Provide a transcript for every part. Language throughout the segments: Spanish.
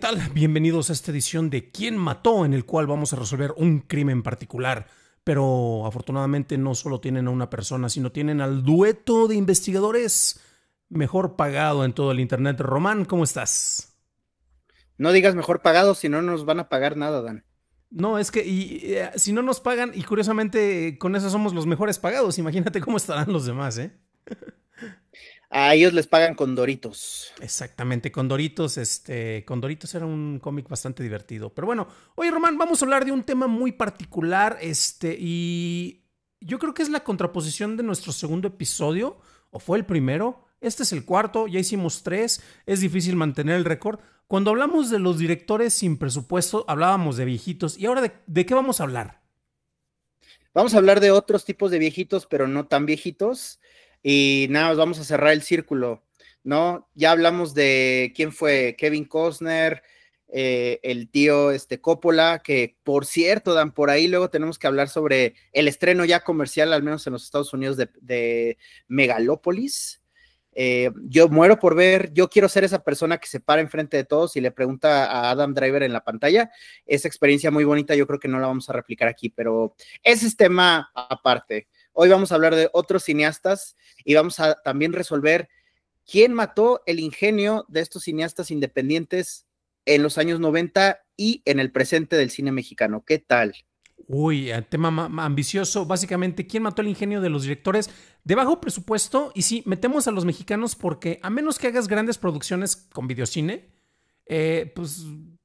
¿Qué tal? Bienvenidos a esta edición de ¿Quién mató? en el cual vamos a resolver un crimen particular. Pero afortunadamente no solo tienen a una persona, sino tienen al dueto de investigadores mejor pagado en todo el Internet. Román, ¿cómo estás? No digas mejor pagado, si no nos van a pagar nada, Dan. No, es que y, eh, si no nos pagan, y curiosamente con eso somos los mejores pagados, imagínate cómo estarán los demás, ¿eh? A ellos les pagan con Doritos. Exactamente, con Doritos. Este, con Doritos era un cómic bastante divertido. Pero bueno, oye, Román, vamos a hablar de un tema muy particular. Este, y yo creo que es la contraposición de nuestro segundo episodio, o fue el primero. Este es el cuarto, ya hicimos tres. Es difícil mantener el récord. Cuando hablamos de los directores sin presupuesto, hablábamos de viejitos. ¿Y ahora de, de qué vamos a hablar? Vamos a hablar de otros tipos de viejitos, pero no tan viejitos. Y nada, vamos a cerrar el círculo, ¿no? Ya hablamos de quién fue Kevin Costner, eh, el tío este, Coppola, que por cierto, Dan, por ahí luego tenemos que hablar sobre el estreno ya comercial, al menos en los Estados Unidos, de, Megalópolis. Eh, yo muero por ver, yo quiero ser esa persona que se para enfrente de todos y le pregunta a Adam Driver en la pantalla. Esa experiencia muy bonita, yo creo que no la vamos a replicar aquí, pero ese es tema aparte. Hoy vamos a hablar de otros cineastas y vamos a también resolver quién mató el ingenio de estos cineastas independientes en los años 90 y en el presente del cine mexicano. ¿Qué tal? Uy, eh, tema ambicioso. Básicamente, ¿quién mató el ingenio de los directores? De bajo presupuesto, y sí, metemos a los mexicanos porque a menos que hagas grandes producciones con videocine, eh, pues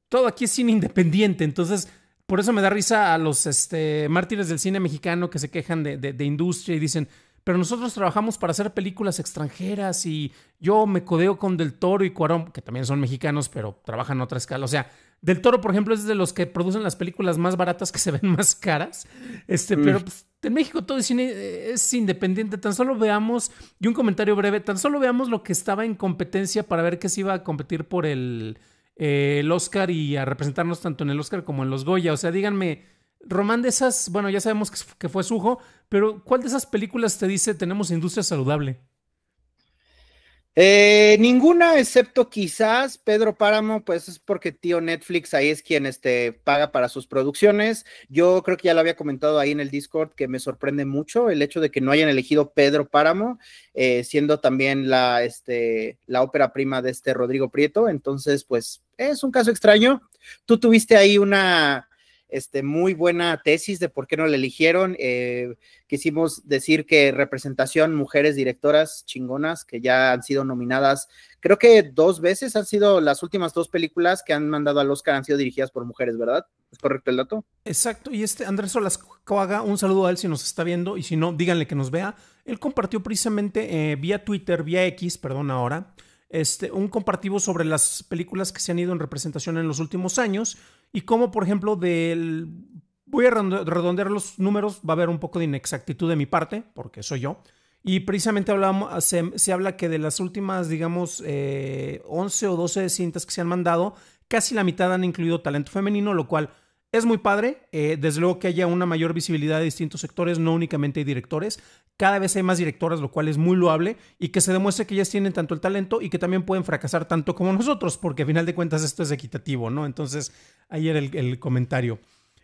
todo aquí es cine independiente. Entonces, por eso me da risa a los este, mártires del cine mexicano que se quejan de, industria y dicen, pero nosotros trabajamos para hacer películas extranjeras y yo me codeo con Del Toro y Cuarón, que también son mexicanos, pero trabajan a otra escala. O sea, Del Toro, por ejemplo, es de los que producen las películas más baratas que se ven más caras. Este, mm. pero pues, en México todo el cine es independiente. Tan solo veamos, y un comentario breve, tan solo veamos lo que estaba en competencia para ver qué se iba a competir por el eh, el Oscar y a representarnos tanto en el Oscar como en los Goya. O sea, díganme, Román, de esas, bueno, ya sabemos que, fue Sujo, pero ¿cuál de esas películas te dice tenemos industria saludable? Eh, ninguna, excepto quizás Pedro Páramo, pues es porque tío Netflix ahí es quien este, paga para sus producciones. Yo creo que ya lo había comentado ahí en el Discord que me sorprende mucho el hecho de que no hayan elegido Pedro Páramo, eh, siendo también la, este, la ópera prima de este Rodrigo Prieto. Entonces, pues es un caso extraño. Tú tuviste ahí una este, muy buena tesis de por qué no la eligieron. Eh, quisimos decir que representación, mujeres directoras chingonas que ya han sido nominadas, creo que dos veces han sido las últimas dos películas que han mandado al Oscar, han sido dirigidas por mujeres, ¿verdad? ¿Es correcto el dato? Exacto. Y este Andrés Olascoaga, un saludo a él si nos está viendo y si no, díganle que nos vea. Él compartió precisamente eh, vía Twitter, vía X, perdón ahora este, un compartivo sobre las películas que se han ido en representación en los últimos años y cómo, por ejemplo, del... Voy a redondear los números, va a haber un poco de inexactitud de mi parte, porque soy yo. Y precisamente hablamos, se, habla que de las últimas, digamos, 11 eh, o 12 cintas que se han mandado, casi la mitad han incluido talento femenino, lo cual es muy padre, eh, desde luego que haya una mayor visibilidad de distintos sectores, no únicamente hay directores. Cada vez hay más directoras, lo cual es muy loable, y que se demuestre que ellas tienen tanto el talento y que también pueden fracasar tanto como nosotros, porque a final de cuentas esto es equitativo, ¿no? Entonces, ahí era el, comentario.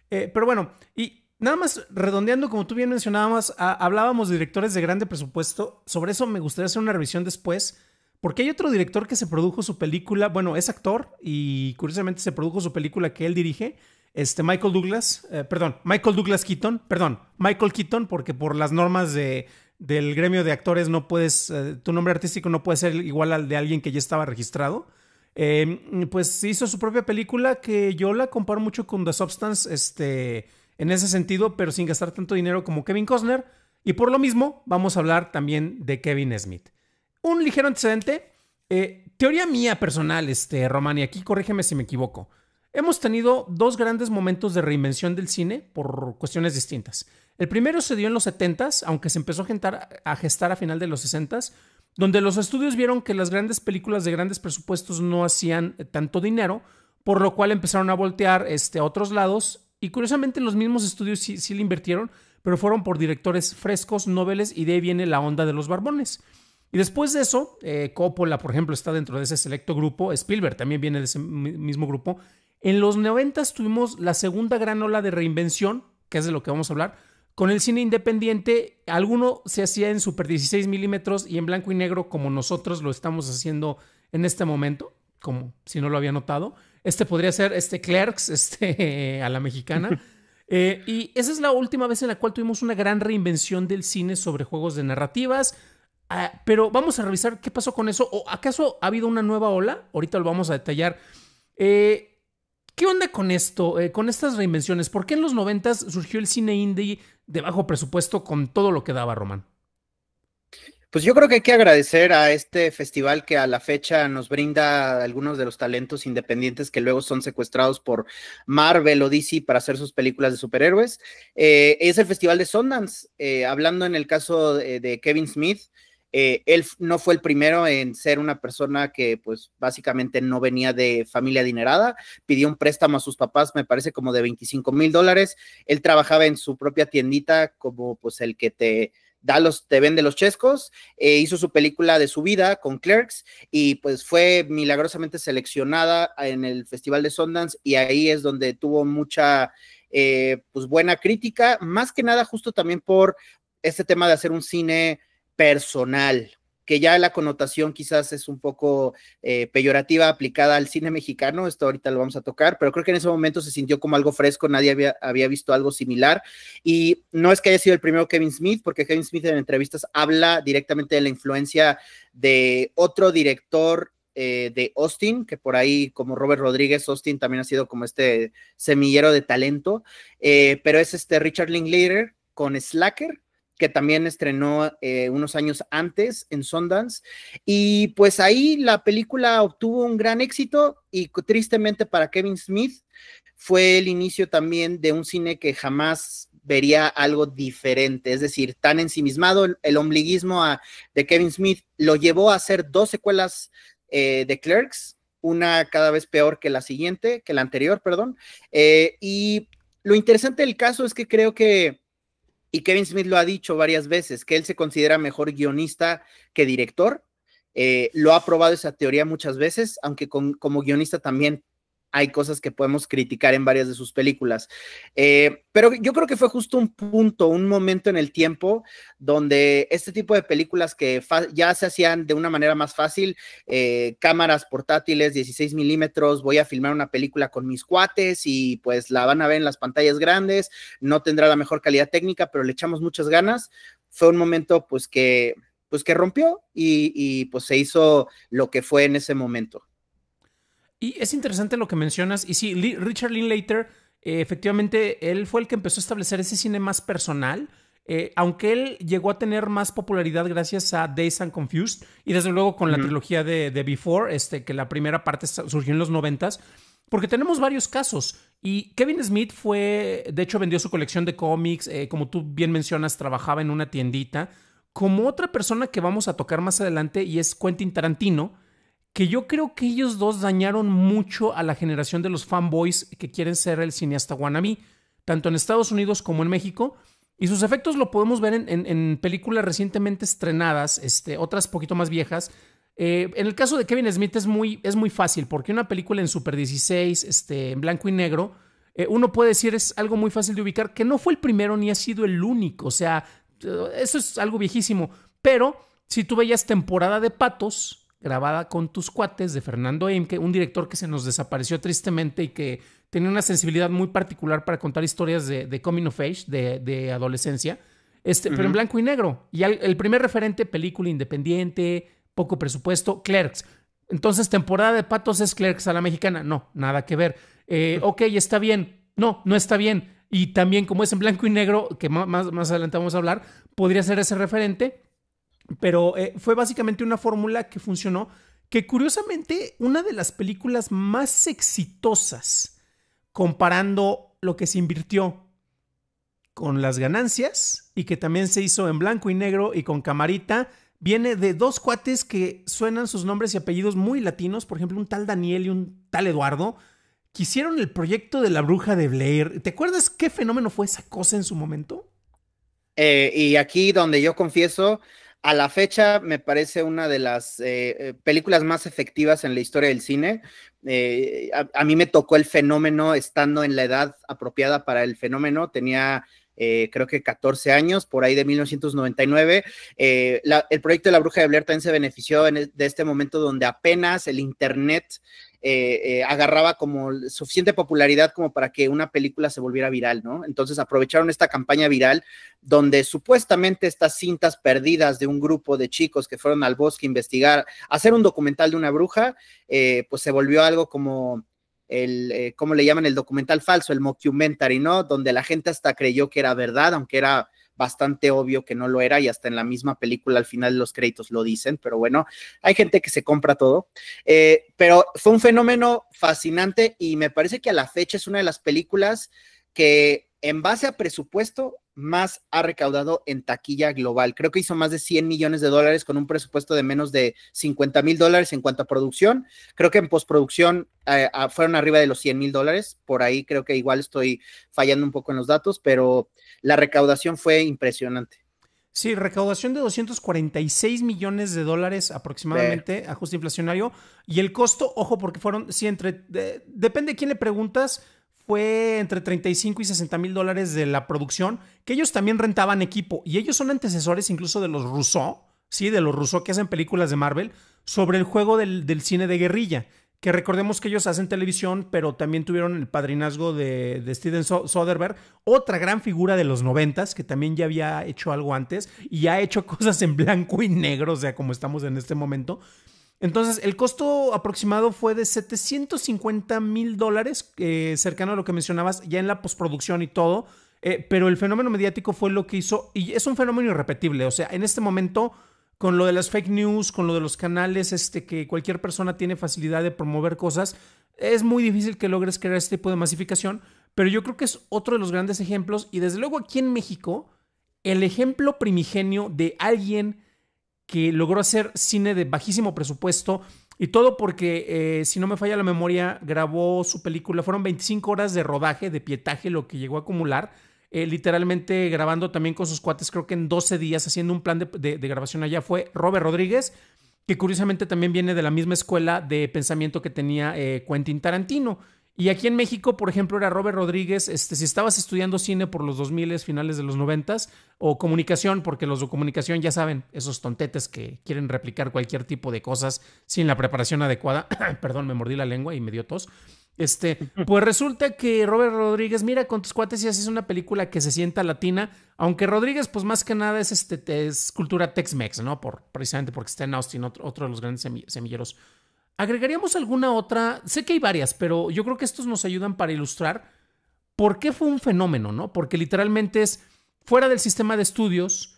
Eh, pero bueno, y nada más redondeando, como tú bien mencionabas, hablábamos de directores de grande presupuesto. Sobre eso me gustaría hacer una revisión después. Porque hay otro director que se produjo su película, bueno, es actor y curiosamente se produjo su película que él dirige, este Michael Douglas, eh, perdón, Michael Douglas Keaton, perdón, Michael Keaton, porque por las normas de, del gremio de actores no puedes, eh, tu nombre artístico no puede ser igual al de alguien que ya estaba registrado. Em, pues hizo su propia película que yo la comparo mucho con The Substance, este, en ese sentido, pero sin gastar tanto dinero como Kevin Costner. Y por lo mismo, vamos a hablar también de Kevin Smith. Un ligero antecedente, eh, teoría mía personal, este, Román, y aquí corrígeme si me equivoco. Hemos tenido dos grandes momentos de reinvención del cine por cuestiones distintas. El primero se dio en los 70s, aunque se empezó a, gestar a final de los 60s, donde los estudios vieron que las grandes películas de grandes presupuestos no hacían eh, tanto dinero, por lo cual empezaron a voltear este, a otros lados y curiosamente los mismos estudios sí, sí le invirtieron, pero fueron por directores frescos, noveles y de ahí viene la onda de los barbones. Y después de eso, eh, Coppola, por ejemplo, está dentro de ese selecto grupo, Spielberg también viene de ese mismo grupo, en los 90 tuvimos la segunda gran ola de reinvención, que es de lo que vamos a hablar, con el cine independiente. Alguno se hacía en super 16 milímetros y en blanco y negro, como nosotros lo estamos haciendo en este momento, como si no lo había notado. Este podría ser este Clerks, este a la mexicana. Eh, y esa es la última vez en la cual tuvimos una gran reinvención del cine sobre juegos de narrativas. Ah, pero vamos a revisar qué pasó con eso. ¿O acaso ha habido una nueva ola? Ahorita lo vamos a detallar. Eh, ¿Qué onda con esto, eh, con estas reinvenciones? ¿Por qué en los noventas surgió el cine indie de bajo presupuesto con todo lo que daba Román? Pues yo creo que hay que agradecer a este festival que a la fecha nos brinda algunos de los talentos independientes que luego son secuestrados por Marvel o DC para hacer sus películas de superhéroes. Eh, es el festival de Sundance, eh, hablando en el caso de Kevin Smith. Eh, él no fue el primero en ser una persona que pues básicamente no venía de familia adinerada, pidió un préstamo a sus papás, me parece como de 25 mil dólares, él trabajaba en su propia tiendita como pues el que te da los, te vende los chescos, eh, hizo su película de su vida con Clerks y pues fue milagrosamente seleccionada en el Festival de Sundance y ahí es donde tuvo mucha... Eh, pues buena crítica, más que nada justo también por este tema de hacer un cine personal, que ya la connotación quizás es un poco eh, peyorativa aplicada al cine mexicano, esto ahorita lo vamos a tocar, pero creo que en ese momento se sintió como algo fresco, nadie había, había, visto algo similar. Y no es que haya sido el primero Kevin Smith, porque Kevin Smith en entrevistas habla directamente de la influencia de otro director. Eh, de Austin, que por ahí como Robert Rodríguez, Austin también ha sido como este semillero de talento, eh, pero es este Richard Linklater con Slacker, que también estrenó eh, unos años antes en Sundance. Y pues ahí la película obtuvo un gran éxito y tristemente para Kevin Smith fue el inicio también de un cine que jamás vería algo diferente, es decir, tan ensimismado el, ombliguismo de Kevin Smith lo llevó a hacer dos secuelas eh, de Clerks, una cada vez peor que la siguiente, que la anterior, perdón. Eh, y lo interesante del caso es que creo que y Kevin Smith lo ha dicho varias veces, que él se considera mejor guionista que director. Eh, lo ha probado esa teoría muchas veces, aunque como guionista también hay cosas que podemos criticar en varias de sus películas. Eh, pero yo creo que fue justo un punto, un momento en el tiempo donde este tipo de películas que ya se hacían de una manera más fácil, eh, cámaras portátiles, 16 milímetros, voy a filmar una película con mis cuates y pues la van a ver en las pantallas grandes, no tendrá la mejor calidad técnica, pero le echamos muchas ganas. Fue un momento pues que pues que rompió y, y pues se hizo lo que fue en ese momento. Y es interesante lo que mencionas. Y sí, Richard Linklater, eh, efectivamente, él fue el que empezó a establecer ese cine más personal. Eh, aunque él llegó a tener más popularidad gracias a Days and Confused y desde luego con la trilogía de, Before, este, que la primera parte surgió en los noventas, porque tenemos varios casos. Y Kevin Smith fue, de hecho, vendió su colección de cómics, eh, como tú bien mencionas, trabajaba en una tiendita, como otra persona que vamos a tocar más adelante y es Quentin Tarantino, que yo creo que ellos dos dañaron mucho a la generación de los fanboys que quieren ser el cineasta wannabe, tanto en Estados Unidos como en México. Y sus efectos lo podemos ver en, películas recientemente estrenadas, este, otras poquito más viejas. Eh, en el caso de Kevin Smith es muy, es muy fácil, porque una película en Super 16, este, en blanco y negro, eh, uno puede decir es algo muy fácil de ubicar, que no fue el primero ni ha sido el único. O sea, eh, eso es algo viejísimo. Pero si tú veías temporada de patos, grabada con tus cuates de Fernando Eimke, un director que se nos desapareció tristemente y que tenía una sensibilidad muy particular para contar historias de, coming of age, de, adolescencia, este, pero en blanco y negro. Y el primer referente, película independiente, poco presupuesto, Clerks. Entonces, temporada de patos es Clerks a la mexicana. No, nada que ver. Eh, ok, está bien. No, no está bien. Y también, como es en blanco y negro, que más, más adelante vamos a hablar, podría ser ese referente pero eh, fue básicamente una fórmula que funcionó, que curiosamente una de las películas más exitosas, comparando lo que se invirtió con las ganancias y que también se hizo en blanco y negro y con camarita, viene de dos cuates que suenan sus nombres y apellidos muy latinos, por ejemplo un tal Daniel y un tal Eduardo, que hicieron el proyecto de la bruja de Blair. ¿Te acuerdas qué fenómeno fue esa cosa en su momento? Eh, y aquí donde yo confieso a la fecha me parece una de las eh, eh, películas más efectivas en la historia del cine. Eh, a, a, mí me tocó el fenómeno estando en la edad apropiada para el fenómeno. Tenía eh, creo que 14 años, por ahí de 1999. Eh, el proyecto de la Bruja de Blair también se benefició e, de este momento donde apenas el Internet eh, agarraba como suficiente popularidad como para que una película se volviera viral, ¿no? Entonces aprovecharon esta campaña viral donde supuestamente estas cintas perdidas de un grupo de chicos que fueron al bosque a investigar, hacer un documental de una bruja, pues se volvió algo como el, eh, ¿cómo le llaman? El documental falso, el mockumentary, ¿no? Donde la gente hasta creyó que era verdad, aunque era bastante obvio que no lo era y hasta en la misma película al final los créditos lo dicen, pero bueno, hay gente que se compra todo. Eh, pero fue un fenómeno fascinante y me parece que a la fecha es una de las películas que en base a presupuesto más ha recaudado en taquilla global. Creo que hizo más de 100 millones de dólares con un presupuesto de menos de 50 mil dólares en cuanto a producción. Creo que en postproducción eh, ah, fueron arriba de los 100 mil dólares. Por ahí creo que igual estoy fallando un poco en los datos, pero la recaudación fue impresionante. Sí, recaudación de 246 millones de dólares aproximadamente, ajuste inflacionario. Y el costo, ojo, porque fueron, sí, entre, depende de quién le preguntas, fue entre 35 y 60 mil dólares de la producción, que ellos también rentaban equipo. Y ellos son antecesores incluso de los Rousseau, ¿sí? De los Rousseau que hacen películas de Marvel sobre el juego del, cine de guerrilla. Que recordemos que ellos hacen televisión, pero también tuvieron el padrinazgo de, Steven Soderbergh, otra gran figura de los noventas, que también ya había hecho algo antes y ha hecho cosas en blanco y negro, o sea, como estamos en este momento. Entonces, el costo aproximado fue de 750 mil dólares, eh, cercano a lo que mencionabas, ya en la postproducción y todo. Eh, pero el fenómeno mediático fue lo que hizo, y es un fenómeno irrepetible. O sea, en este momento, con lo de las fake news, con lo de los canales, este, que cualquier persona tiene facilidad de promover cosas, es muy difícil que logres crear este tipo de masificación. Pero yo creo que es otro de los grandes ejemplos. Y desde luego aquí en México, el ejemplo primigenio de alguien que logró hacer cine de bajísimo presupuesto y todo porque, eh, si no me falla la memoria, grabó su película, fueron 25 horas de rodaje, de pietaje, lo que llegó a acumular. Eh, literalmente grabando también con sus cuates, creo que en 12 días, haciendo un plan de, grabación allá, fue Robert Rodríguez, que curiosamente también viene de la misma escuela de pensamiento que tenía eh, Quentin Tarantino. Y aquí en México, por ejemplo, era Robert Rodríguez, este, si estabas estudiando cine por los 2000, finales de los 90, o comunicación, porque los de comunicación ya saben, esos tontetes que quieren replicar cualquier tipo de cosas sin la preparación adecuada, perdón, me mordí la lengua y me dio tos, este, pues resulta que Robert Rodríguez, mira, con tus cuates y haces una película que se sienta latina, aunque Rodríguez, pues más que nada es, este, es cultura Tex-Mex, ¿no? Por, precisamente porque está en Austin, otro de los grandes semilleros ¿Agregaríamos alguna otra? Sé que hay varias, pero yo creo que estos nos ayudan para ilustrar por qué fue un fenómeno, ¿no? Porque literalmente es fuera del sistema de estudios,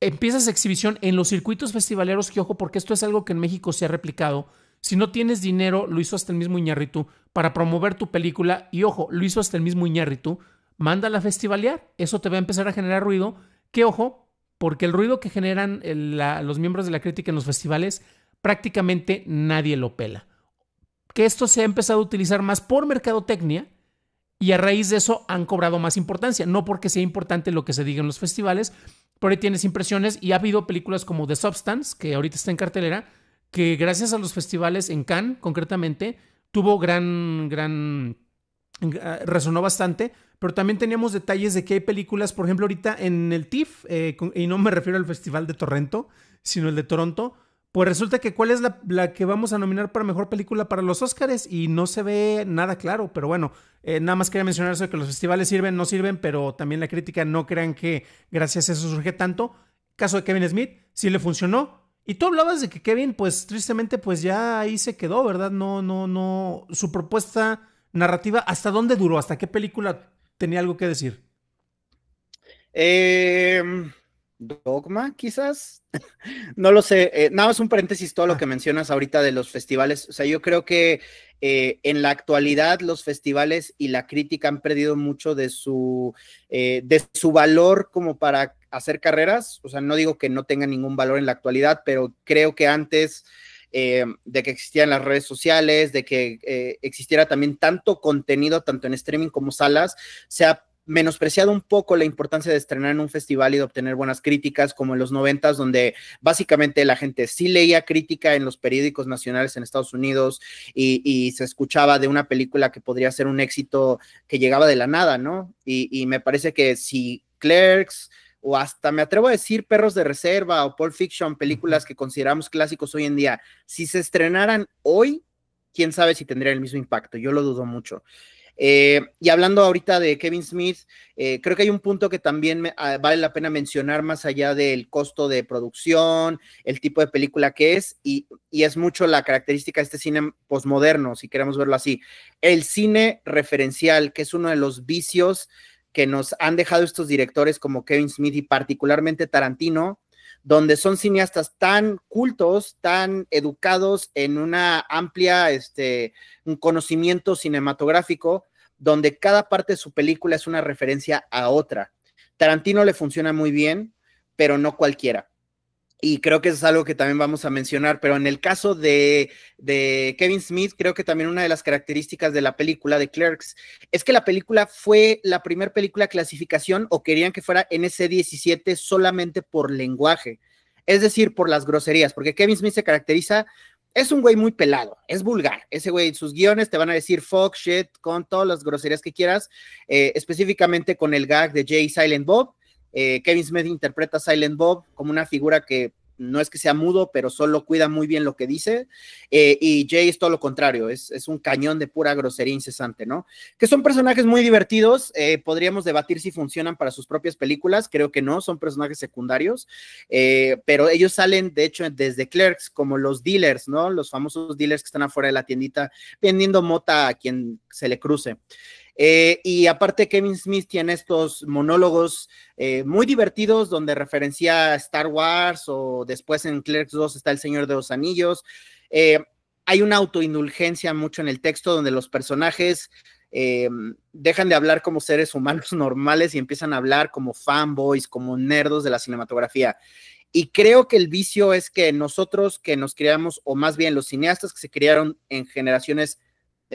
empiezas exhibición en los circuitos festivaleros, que ojo, porque esto es algo que en México se ha replicado. Si no tienes dinero, lo hizo hasta el mismo Iñarritu, para promover tu película, y ojo, lo hizo hasta el mismo Iñarritu, mándala a festivalear, eso te va a empezar a generar ruido, que ojo, porque el ruido que generan eh, los miembros de la crítica en los festivales prácticamente nadie lo pela. Que esto se ha empezado a utilizar más por mercadotecnia y a raíz de eso han cobrado más importancia. No porque sea importante lo que se diga en los festivales, pero ahí tienes impresiones y ha habido películas como The Substance, que ahorita está en cartelera, que gracias a los festivales en Cannes concretamente tuvo gran, gran, eh, resonó bastante, pero también teníamos detalles de que hay películas, por ejemplo ahorita en el TIFF, eh, y no me refiero al Festival de Toronto, sino el de Toronto, pues resulta que cuál es la, que vamos a nominar para mejor película para los Óscares y no se ve nada claro, pero bueno, eh, nada más quería mencionar eso de que los festivales sirven, no sirven, pero también la crítica no crean que gracias a eso surge tanto. Caso de Kevin Smith, sí le funcionó. Y tú hablabas de que Kevin, pues tristemente, pues ya ahí se quedó, ¿verdad? No, no, no. Su propuesta narrativa, ¿hasta dónde duró? ¿Hasta qué película tenía algo que decir? Eh Dogma, quizás. no lo sé. Eh, nada más un paréntesis, todo lo ah. que mencionas ahorita de los festivales. O sea, yo creo que eh, en la actualidad los festivales y la crítica han perdido mucho de su, eh, de su valor como para hacer carreras. O sea, no digo que no tenga ningún valor en la actualidad, pero creo que antes... de que existían las redes sociales, de que existiera también tanto contenido, tanto en streaming como salas, se ha menospreciado un poco la importancia de estrenar en un festival y de obtener buenas críticas, como en los noventas, donde básicamente la gente sí leía crítica en los periódicos nacionales en Estados Unidos y, se escuchaba de una película que podría ser un éxito que llegaba de la nada, ¿no? Y, me parece que si Clerks o hasta me atrevo a decir Perros de Reserva o Pulp Fiction, películas que consideramos clásicos hoy en día, si se estrenaran hoy, quién sabe si tendría el mismo impacto, yo lo dudo mucho. Eh, y hablando ahorita de Kevin Smith, eh, creo que hay un punto que también ah, vale la pena mencionar más allá del costo de producción, el tipo de película que es, y, y es mucho la característica de este cine posmoderno, si queremos verlo así. El cine referencial, que es uno de los vicios que nos han dejado estos directores como Kevin Smith y particularmente Tarantino, donde son cineastas tan cultos, tan educados en una amplia, este, un conocimiento cinematográfico, donde cada parte de su película es una referencia a otra. Tarantino le funciona muy bien, pero no cualquiera. Y creo que eso es algo que también vamos a mencionar, pero en el caso de, Kevin Smith, creo que también una de las características de la película de Clerks es que la película fue la primera película clasificación o querían que fuera NC-17 solamente por lenguaje, es decir, por las groserías, porque Kevin Smith se caracteriza, es un güey muy pelado, es vulgar, ese güey, sus guiones te van a decir fuck, shit, con todas las groserías que quieras, eh, específicamente con el gag de Jay Silent Bob eh, Kevin Smith interpreta a Silent Bob como una figura que no es que sea mudo, pero solo cuida muy bien lo que dice. Eh, y Jay es todo lo contrario, es, un cañón de pura grosería incesante, ¿no? Que son personajes muy divertidos, eh, podríamos debatir si funcionan para sus propias películas, creo que no, son personajes secundarios, pero ellos salen, de hecho, desde Clerks, como los dealers, ¿no? Los famosos dealers que están afuera de la tiendita vendiendo mota a quien se le cruce. Eh, y aparte, Kevin Smith tiene estos monólogos eh, muy divertidos donde referencia a Star Wars o después en Clerks 2 está El Señor de los Anillos. Eh, hay una autoindulgencia mucho en el texto donde los personajes dejan de hablar como seres humanos normales y empiezan a hablar como fanboys, como nerdos de la cinematografía. Y creo que el vicio es que nosotros que nos criamos, o más bien los cineastas que se criaron en generaciones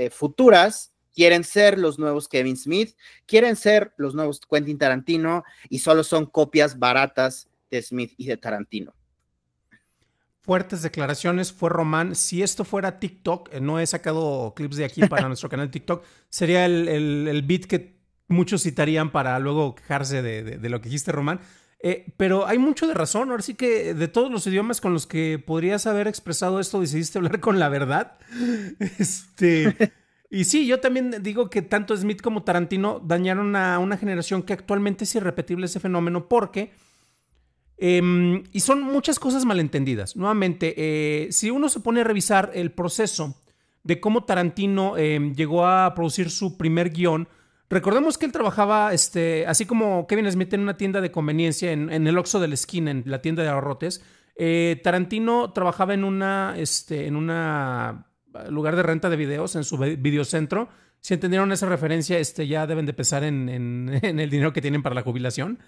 futuras, quieren ser los nuevos Kevin Smith, quieren ser los nuevos Quentin Tarantino y solo son copias baratas de Smith y de Tarantino. Fuertes declaraciones fue Román. Si esto fuera TikTok, eh, no he sacado clips de aquí para nuestro canal TikTok, sería el, beat que muchos citarían para luego quejarse de, de, lo que dijiste, Román. Eh, pero hay mucho de razón. Ahora sí que de todos los idiomas con los que podrías haber expresado esto, decidiste hablar con la verdad. Este. Y sí, yo también digo que tanto Smith como Tarantino dañaron a una generación que actualmente es irrepetible ese fenómeno porque... Em, y son muchas cosas malentendidas. Nuevamente, eh, si uno se pone a revisar el proceso de cómo Tarantino em, llegó a producir su primer guión, recordemos que él trabajaba, este, así como Kevin Smith en una tienda de conveniencia, en, el Oxo de la esquina, en la tienda de abarrotes, eh, Tarantino trabajaba en una, este, en una lugar de renta de videos, en su videocentro. Si entendieron esa referencia, este, ya deben de pensar en, el dinero que tienen para la jubilación.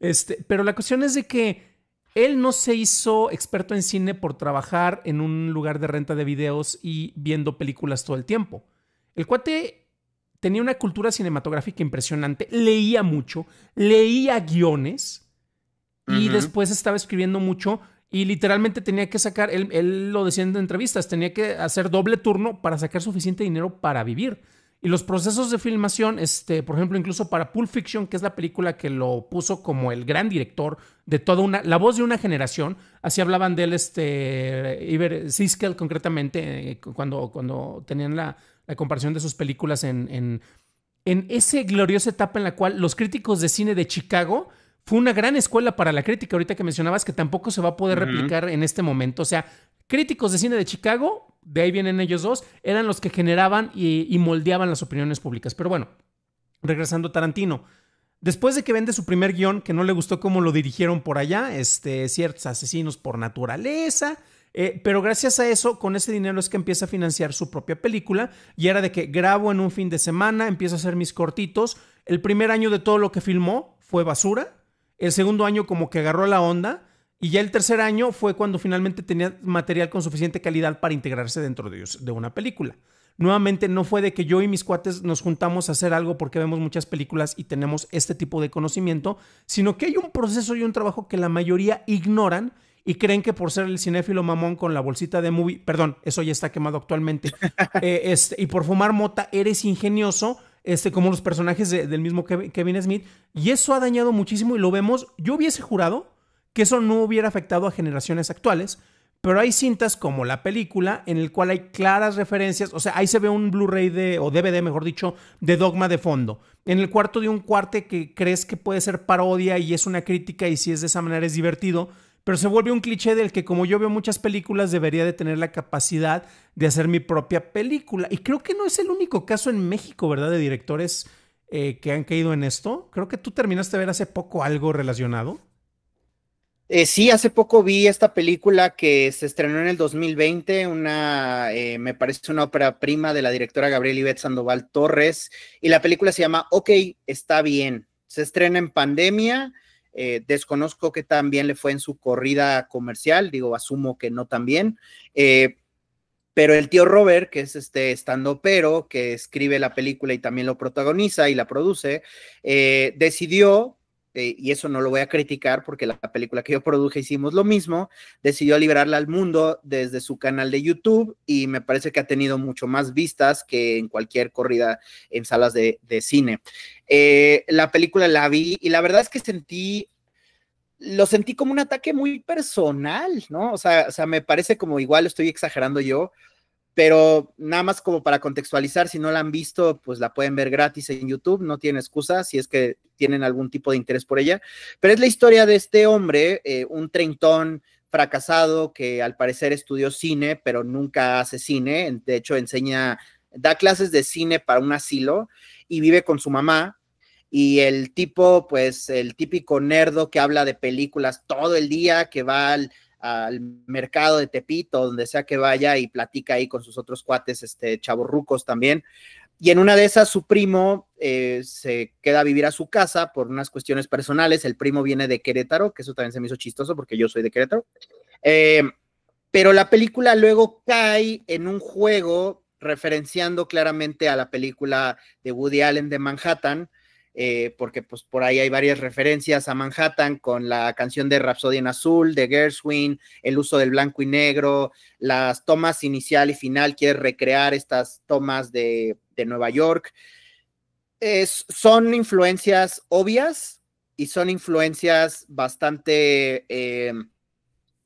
Este, pero la cuestión es de que él no se hizo experto en cine por trabajar en un lugar de renta de videos y viendo películas todo el tiempo. El cuate tenía una cultura cinematográfica impresionante, leía mucho, leía guiones y después estaba escribiendo mucho y literalmente tenía que sacar, él, él lo decía en entrevistas, tenía que hacer doble turno para sacar suficiente dinero para vivir. Y los procesos de filmación, este, por ejemplo, incluso para Pulp Fiction, que es la película que lo puso como el gran director de toda una, la voz de una generación, así hablaban de él, este, Iber Siskel concretamente, eh, cuando, cuando tenían la, comparación de sus películas en, en, en esa gloriosa etapa en la cual los críticos de cine de Chicago fue una gran escuela para la crítica, ahorita que mencionabas, que tampoco se va a poder replicar en este momento. O sea, críticos de cine de Chicago, de ahí vienen ellos dos, eran los que generaban y, moldeaban las opiniones públicas. Pero bueno, regresando a Tarantino. Después de que vende su primer guión, que no le gustó cómo lo dirigieron por allá, este, ciertos asesinos por naturaleza, eh, pero gracias a eso, con ese dinero es que empieza a financiar su propia película. Y era de que grabo en un fin de semana, empiezo a hacer mis cortitos. El primer año de todo lo que filmó fue basura. El segundo año como que agarró la onda y ya el tercer año fue cuando finalmente tenía material con suficiente calidad para integrarse dentro de, una película. Nuevamente no fue de que yo y mis cuates nos juntamos a hacer algo porque vemos muchas películas y tenemos este tipo de conocimiento, sino que hay un proceso y un trabajo que la mayoría ignoran y creen que por ser el cinéfilo mamón con la bolsita de movie, perdón, eso ya está quemado actualmente, eh, este, y por fumar mota eres ingenioso, este, como los personajes del mismo Kevin Smith, y eso ha dañado muchísimo y lo vemos. Yo hubiese jurado que eso no hubiera afectado a generaciones actuales, pero hay cintas como la película en el cual hay claras referencias, o sea, ahí se ve un Blu-ray de o DVD, mejor dicho, de Dogma de fondo. En el cuarto de un cuarte que crees que puede ser parodia y es una crítica y si es de esa manera es divertido, pero se vuelve un cliché del que como yo veo muchas películas debería de tener la capacidad de hacer mi propia película. Y creo que no es el único caso en México, ¿verdad? De directores eh, que han caído en esto. Creo que tú terminaste de ver hace poco algo relacionado. Eh, sí, hace poco vi esta película que se estrenó en el 2020, una, eh, me parece una ópera prima de la directora Gabriel Ivette Sandoval Torres, y la película se llama Ok, está bien. Se estrena en pandemia, eh, desconozco que tan bien le fue en su corrida comercial, digo, asumo que no también eh, pero el tío Robert, que es este estando pero, que escribe la película y también lo protagoniza y la produce, eh, decidió eh, y eso no lo voy a criticar porque la película que yo produje hicimos lo mismo, decidió liberarla al mundo desde su canal de YouTube y me parece que ha tenido mucho más vistas que en cualquier corrida en salas de, cine. Eh, la película la vi y la verdad es que sentí lo sentí como un ataque muy personal, ¿no? o sea, me parece como igual estoy exagerando yo, pero nada más como para contextualizar, si no la han visto, pues la pueden ver gratis en YouTube, no tiene excusa si es que tienen algún tipo de interés por ella, pero es la historia de este hombre, eh, un treintón fracasado que al parecer estudió cine, pero nunca hace cine, de hecho enseña, da clases de cine para un asilo y vive con su mamá, y el tipo, pues el típico nerdo que habla de películas todo el día, que va al, al mercado de Tepito, donde sea que vaya y platica ahí con sus otros cuates, este, chavorrucos también. Y en una de esas, su primo eh, se queda a vivir a su casa por unas cuestiones personales. El primo viene de Querétaro, que eso también se me hizo chistoso porque yo soy de Querétaro. Eh, pero la película luego cae en un juego referenciando claramente a la película de Woody Allen de Manhattan, eh, porque pues por ahí hay varias referencias a Manhattan con la canción de Rhapsody en Azul, de Gershwin, el uso del blanco y negro, las tomas inicial y final, quiere recrear estas tomas de, Nueva York. son influencias obvias y son influencias bastante, em,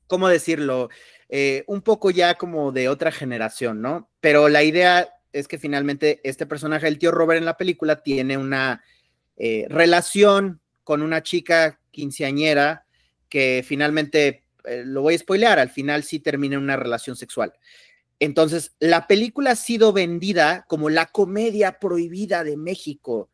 ¿cómo decirlo? Eh, un poco ya como de otra generación, ¿no? Pero la idea es que finalmente este personaje, el tío Robert en la película, tiene una eh, relación con una chica quinceañera que finalmente, eh, lo voy a spoilear, al final sí termina una relación sexual. Entonces, la película ha sido vendida como la comedia prohibida de México,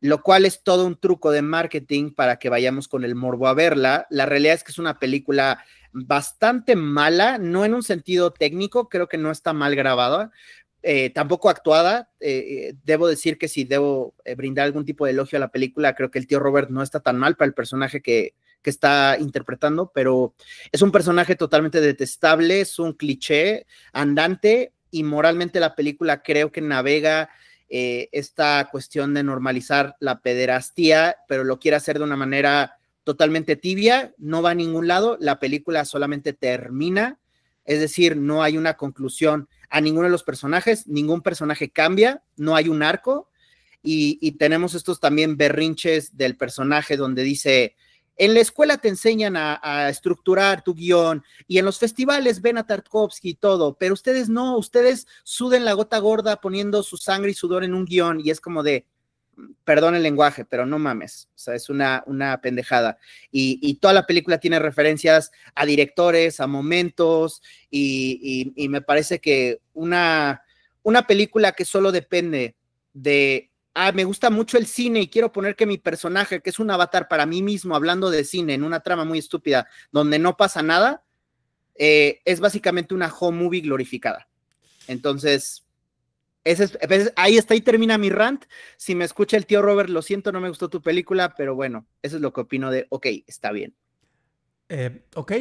lo cual es todo un truco de marketing para que vayamos con el morbo a verla. La realidad es que es una película bastante mala, no en un sentido técnico, creo que no está mal grabada, eh, tampoco actuada. Eh, eh, debo decir que si debo brindar algún tipo de elogio a la película, creo que el tío Robert no está tan mal para el personaje que, está interpretando, pero es un personaje totalmente detestable, es un cliché andante y moralmente la película creo que navega esta cuestión de normalizar la pederastía, pero lo quiere hacer de una manera totalmente tibia, no va a ningún lado, la película solamente termina es decir, no hay una conclusión a ninguno de los personajes, ningún personaje cambia, no hay un arco y, tenemos estos también berrinches del personaje donde dice, en la escuela te enseñan a, a, estructurar tu guión y en los festivales ven a Tarkovsky y todo, pero ustedes no, ustedes suden la gota gorda poniendo su sangre y sudor en un guión y es como de, perdón el lenguaje, pero no mames, o sea, es una, una pendejada. Y, toda la película tiene referencias a directores, a momentos, y, me parece que una, una película que solo depende de ah, me gusta mucho el cine y quiero poner que mi personaje, que es un avatar para mí mismo, hablando de cine, en una trama muy estúpida, donde no pasa nada, eh, es básicamente una home movie glorificada. Entonces, ahí está y termina mi rant. Si me escucha el tío Robert, lo siento, no me gustó tu película, pero bueno, eso es lo que opino de, ok, está bien. Eh, ok,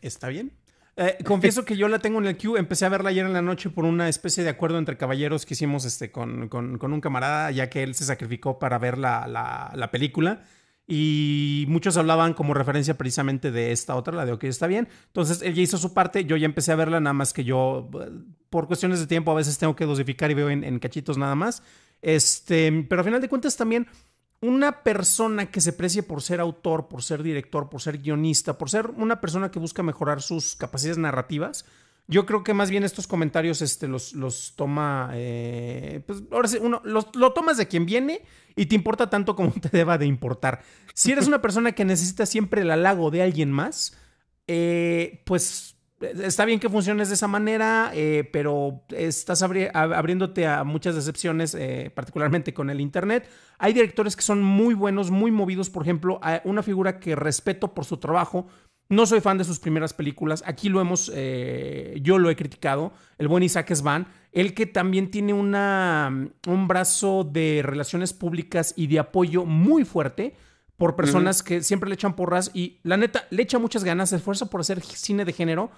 está bien. Eh, confieso que yo la tengo en el queue. Empecé a verla ayer en la noche por una especie de acuerdo entre caballeros que hicimos este, con, con, un camarada, ya que él se sacrificó para ver la, la película. Y muchos hablaban como referencia precisamente de esta otra, la de OK, está bien. Entonces él hizo su parte, yo ya empecé a verla, nada más que yo, eh, por cuestiones de tiempo, a veces tengo que dosificar y veo en, cachitos nada más. Este, pero a final de cuentas también una persona que se precie por ser autor, por ser director, por ser guionista, por ser una persona que busca mejorar sus capacidades narrativas, yo creo que más bien estos comentarios este, los, los toma. Eh, pues ahora uno, los, lo tomas de quien viene y te importa tanto como te deba de importar. Si eres una persona que necesita siempre el halago de alguien más, eh, pues eh, está bien que funciones de esa manera, pero estás abriéndote a muchas decepciones, particularmente con el Internet. Hay directores que son muy buenos, muy movidos, por ejemplo, a una figura que respeto por su trabajo, no soy fan de sus primeras películas. Aquí lo hemos, eh, yo lo he criticado. El buen Isaac Svan, el que también tiene mm, un brazo de relaciones públicas y de apoyo muy fuerte por personas que siempre le echan porras y la neta le echa muchas ganas, se esfuerza por hacer cine de género.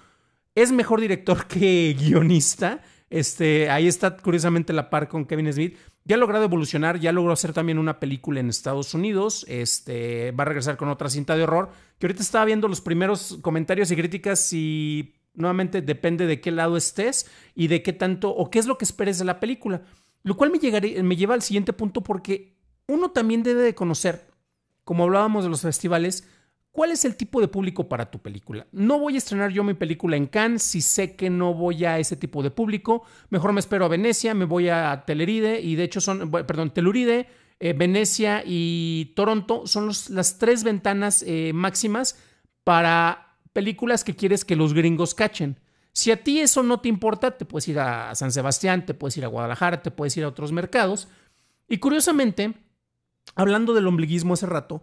Es mejor director que guionista este, ahí está curiosamente la par con Kevin Smith. Ya ha logrado evolucionar, ya logró hacer también una película en Estados Unidos. Este, va a regresar con otra cinta de horror. Que ahorita estaba viendo los primeros comentarios y críticas y nuevamente depende de qué lado estés y de qué tanto o qué es lo que esperes de la película. Lo cual me, me lleva al siguiente punto porque uno también debe de conocer, como hablábamos de los festivales, ¿Cuál es el tipo de público para tu película? No voy a estrenar yo mi película en Cannes si sé que no voy a ese tipo de público. Mejor me espero a Venecia, me voy a Teleride y de hecho son, perdón, Teluride, eh, Venecia y Toronto son las tres ventanas eh, máximas para películas que quieres que los gringos cachen. Si a ti eso no te importa, te puedes ir a San Sebastián, te puedes ir a Guadalajara, te puedes ir a otros mercados. Y curiosamente, hablando del ombliguismo hace rato,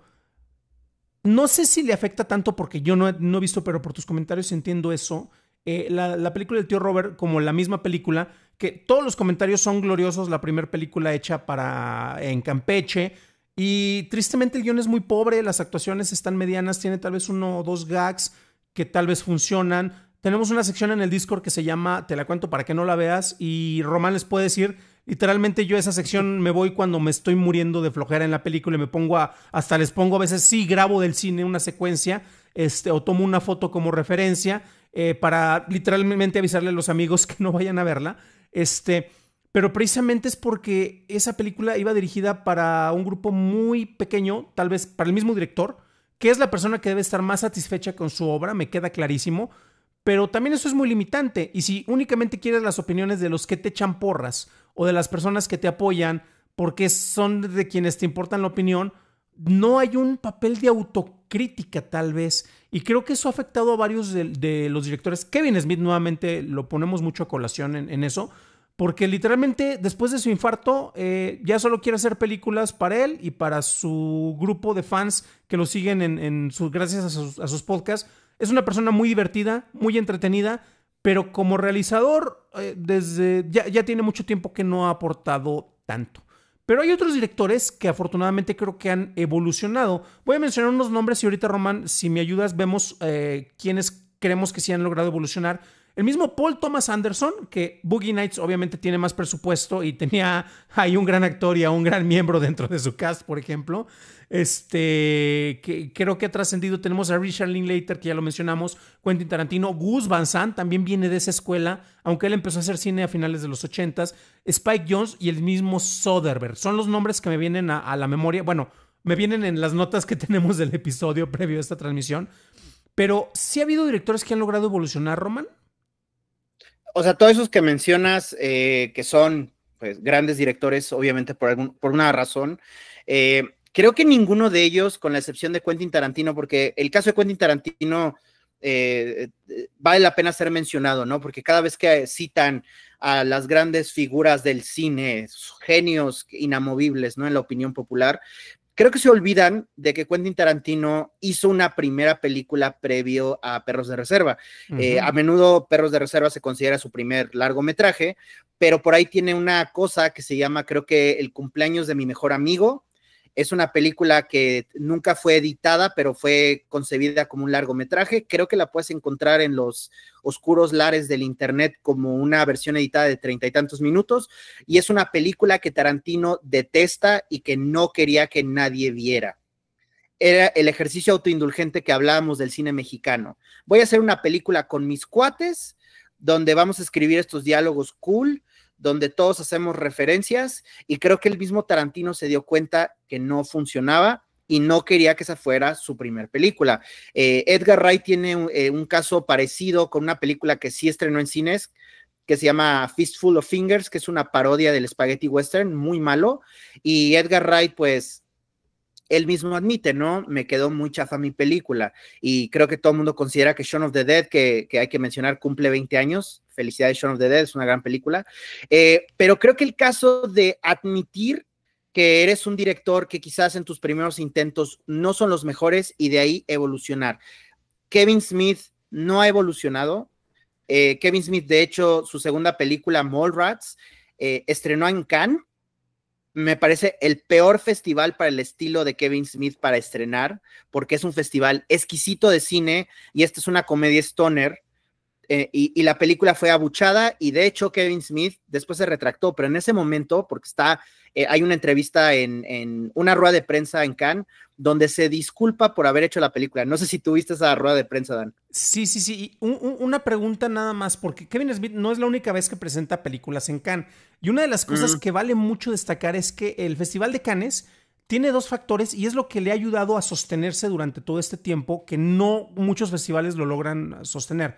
no sé si le afecta tanto porque yo no he, visto, pero por tus comentarios entiendo eso. Eh, la, película del tío Robert, como la misma película, que todos los comentarios son gloriosos, la primera película hecha para en Campeche. Y tristemente el guión es muy pobre, las actuaciones están medianas, tiene tal vez uno o dos gags que tal vez funcionan. Tenemos una sección en el Discord que se llama Te la cuento para que no la veas y Román les puede decir Literalmente yo esa sección me voy cuando me estoy muriendo de flojera en la película y me pongo a, hasta les pongo a veces, sí, grabo del cine una secuencia, este, o tomo una foto como referencia eh, para literalmente avisarle a los amigos que no vayan a verla. Este, pero precisamente es porque esa película iba dirigida para un grupo muy pequeño, tal vez para el mismo director, que es la persona que debe estar más satisfecha con su obra, me queda clarísimo. Pero también eso es muy limitante. Y si únicamente quieres las opiniones de los que te echan porras o de las personas que te apoyan, porque son de quienes te importan la opinión, no hay un papel de autocrítica tal vez. Y creo que eso ha afectado a varios de, los directores. Kevin Smith nuevamente lo ponemos mucho a colación en, eso, porque literalmente después de su infarto eh, ya solo quiere hacer películas para él y para su grupo de fans que lo siguen en, sus, gracias a sus podcasts. Es una persona muy divertida, muy entretenida, pero como realizador, eh, desde ya, ya tiene mucho tiempo que no ha aportado tanto. Pero hay otros directores que afortunadamente creo que han evolucionado. Voy a mencionar unos nombres y ahorita, Román, si me ayudas, vemos eh, quiénes creemos que sí han logrado evolucionar. El mismo Paul Thomas Anderson, que Boogie Nights obviamente tiene más presupuesto y tenía ahí un gran actor y a un gran miembro dentro de su cast, por ejemplo. Este, que creo que ha trascendido. Tenemos a Richard Linklater, que ya lo mencionamos, Quentin Tarantino, Gus Van Sant también viene de esa escuela, aunque él empezó a hacer cine a finales de los 80 Spike Jones y el mismo Soderbergh. Son los nombres que me vienen a, la memoria. Bueno, me vienen en las notas que tenemos del episodio previo a esta transmisión. Pero sí ha habido directores que han logrado evolucionar, Roman. O sea, todos esos que mencionas eh, que son pues, grandes directores, obviamente por, algún, por una razón, eh, Creo que ninguno de ellos, con la excepción de Quentin Tarantino, porque el caso de Quentin Tarantino eh, eh, vale la pena ser mencionado, ¿no? Porque cada vez que citan a las grandes figuras del cine, genios inamovibles, ¿no? En la opinión popular, creo que se olvidan de que Quentin Tarantino hizo una primera película previo a Perros de Reserva. Eh, a menudo Perros de Reserva se considera su primer largometraje, pero por ahí tiene una cosa que se llama, creo que, El cumpleaños de mi mejor amigo, es una película que nunca fue editada, pero fue concebida como un largometraje. Creo que la puedes encontrar en los oscuros lares del Internet como una versión editada de treinta y tantos minutos. Y es una película que Tarantino detesta y que no quería que nadie viera era el ejercicio autoindulgente que hablábamos del cine mexicano. Voy a hacer una película con mis cuates, donde vamos a escribir estos diálogos cool, donde todos hacemos referencias y creo que el mismo Tarantino se dio cuenta que no funcionaba y no quería que esa fuera su primer película. Eh, Edgar Wright tiene un, eh, un, caso parecido con una película que sí estrenó en cines, que se llama Fistful of Fingers, que es una parodia del Spaghetti Western, muy malo, y Edgar Wright pues él mismo admite, ¿no? Me quedó muy chafa mi película. Y creo que todo el mundo considera que Shaun of the Dead, que, hay que mencionar, cumple 20 años. Felicidades, Shaun of the Dead, es una gran película. Eh, pero creo que el caso de admitir que eres un director que quizás en tus primeros intentos no son los mejores y de ahí evolucionar. Kevin Smith no ha evolucionado. Eh, Kevin Smith, de hecho, su segunda película, Mallrats, rats eh, estrenó en Cannes me parece el peor festival para el estilo de Kevin Smith para estrenar, porque es un festival exquisito de cine y esta es una comedia stoner. Eh, y, la película fue abuchada y de hecho Kevin Smith después se retractó, pero en ese momento, porque está eh, hay una entrevista en, una rueda de prensa en Cannes donde se disculpa por haber hecho la película. No sé si tuviste esa rueda de prensa, Dan. Sí, sí, sí. una pregunta nada más, porque Kevin Smith no es la única vez que presenta películas en Cannes. Y una de las cosas que vale mucho destacar es que el Festival de Cannes tiene dos factores y es lo que le ha ayudado a sostenerse durante todo este tiempo que no muchos festivales lo logran sostener.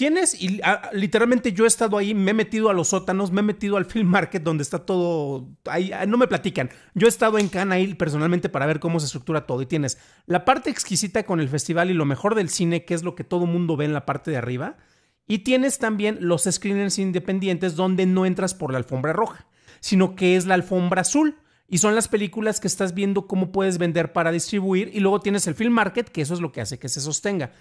Tienes, y ah, literalmente yo he estado ahí, me he metido a los sótanos, me he metido al film market donde está todo, ah, no me platican. Yo he estado en Cannes personalmente para ver cómo se estructura todo y tienes la parte exquisita con el festival y lo mejor del cine, que es lo que todo mundo ve en la parte de arriba, y tienes también los screeners independientes donde no entras por la alfombra roja, sino que es la alfombra azul. Y son las películas que estás viendo cómo puedes vender para distribuir y luego tienes el film market, que eso es lo que hace que se sostenga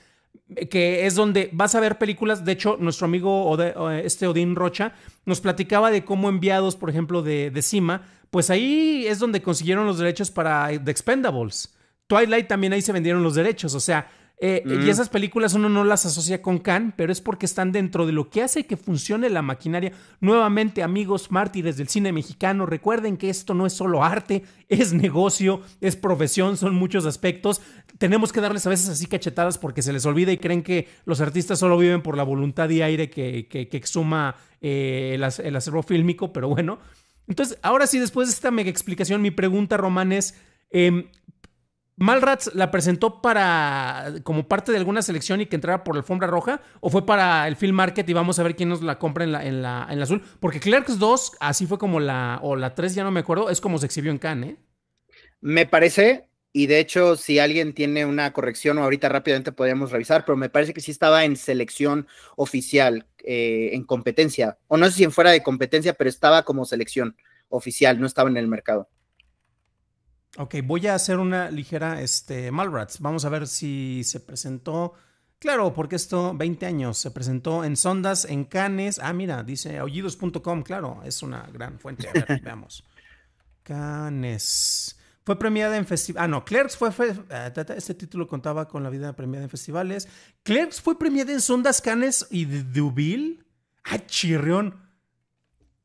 que es donde vas a ver películas. De hecho, nuestro amigo eh, este Odín Rocha nos platicaba de cómo enviados, por ejemplo, de, de Cima, pues ahí es donde consiguieron los derechos para The Expendables. Twilight también ahí se vendieron los derechos. O sea, eh, y mm. esas películas uno no las asocia con Khan, pero es porque están dentro de lo que hace que funcione la maquinaria. Nuevamente, amigos mártires del cine mexicano, recuerden que esto no es solo arte, es negocio, es profesión, son muchos aspectos. Tenemos que darles a veces así cachetadas porque se les olvida y creen que los artistas solo viven por la voluntad y aire que, que, exuma eh, el, acervo fílmico, pero bueno. Entonces, ahora sí, después de esta mega explicación, mi pregunta, Román, es... Em, Malrats la presentó para como parte de alguna selección y que entrara por la alfombra roja o fue para el film market y vamos a ver quién nos la compra en la, en la, en azul porque Clerks 2 así fue como la o la 3 ya no me acuerdo es como se exhibió en Cannes ¿eh? me parece y de hecho si alguien tiene una corrección o ahorita rápidamente podríamos revisar pero me parece que sí estaba en selección oficial eh, en competencia o no sé si en fuera de competencia pero estaba como selección oficial no estaba en el mercado Ok, voy a hacer una ligera este, Malrats. Vamos a ver si se presentó. Claro, porque esto, 20 años, se presentó en Sondas, en Canes. Ah, mira, dice aullidos.com, claro, es una gran fuente. A ver, veamos. Canes. Fue premiada en festivales. Ah, no, Clerks fue. Ah, este título contaba con la vida premiada en festivales. Clerks fue premiada en Sondas Canes y Dubil. Ah, chirrión.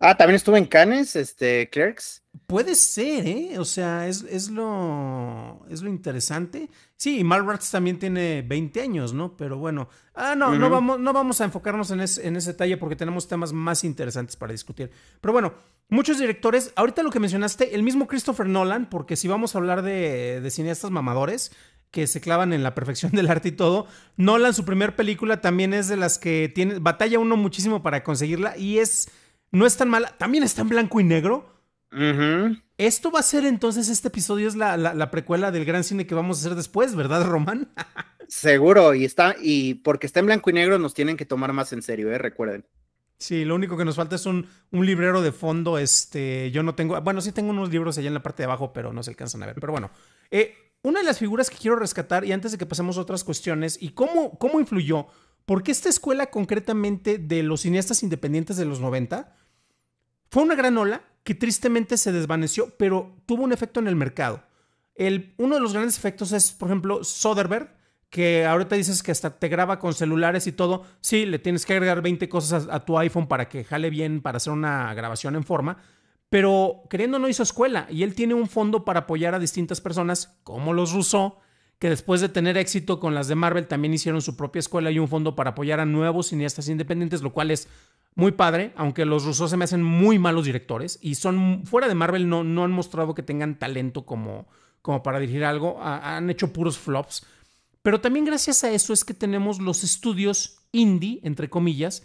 Ah, también estuvo en Cannes, este, Clerks. Puede ser, ¿eh? O sea, es, lo, es lo interesante. Sí, y Malrats también tiene 20 años, ¿no? Pero bueno, ah, no, no, vamos, no vamos a enfocarnos en, en ese detalle porque tenemos temas más interesantes para discutir. Pero bueno, muchos directores, ahorita lo que mencionaste, el mismo Christopher Nolan, porque si vamos a hablar de, de cineastas mamadores, que se clavan en la perfección del arte y todo. Nolan, su primera película también es de las que tiene, batalla uno muchísimo para conseguirla y es no es tan mala, también está en blanco y negro. Esto va a ser entonces, este episodio es la, precuela del gran cine que vamos a hacer después, ¿verdad, Román? Seguro, y está, y porque está en blanco y negro nos tienen que tomar más en serio, ¿eh? Recuerden. Sí, lo único que nos falta es un, un, librero de fondo. Este, yo no tengo, bueno, sí tengo unos libros allá en la parte de abajo, pero no se alcanzan a ver. Pero bueno, eh, una de las figuras que quiero rescatar, y antes de que pasemos a otras cuestiones, y cómo, cómo influyó, porque esta escuela concretamente de los cineastas independientes de los 90 fue una gran ola que tristemente se desvaneció, pero tuvo un efecto en el mercado. El, uno de los grandes efectos es, por ejemplo, Soderbergh, que ahorita dices que hasta te graba con celulares y todo. Sí, le tienes que agregar 20 cosas a, a tu iPhone para que jale bien, para hacer una grabación en forma. Pero queriendo no hizo escuela y él tiene un fondo para apoyar a distintas personas, como los Rousseau, que después de tener éxito con las de Marvel también hicieron su propia escuela y un fondo para apoyar a nuevos cineastas independientes, lo cual es muy padre, aunque los rusos se me hacen muy malos directores y son fuera de Marvel no, no han mostrado que tengan talento como, como para dirigir algo, han hecho puros flops. Pero también gracias a eso es que tenemos los estudios indie, entre comillas,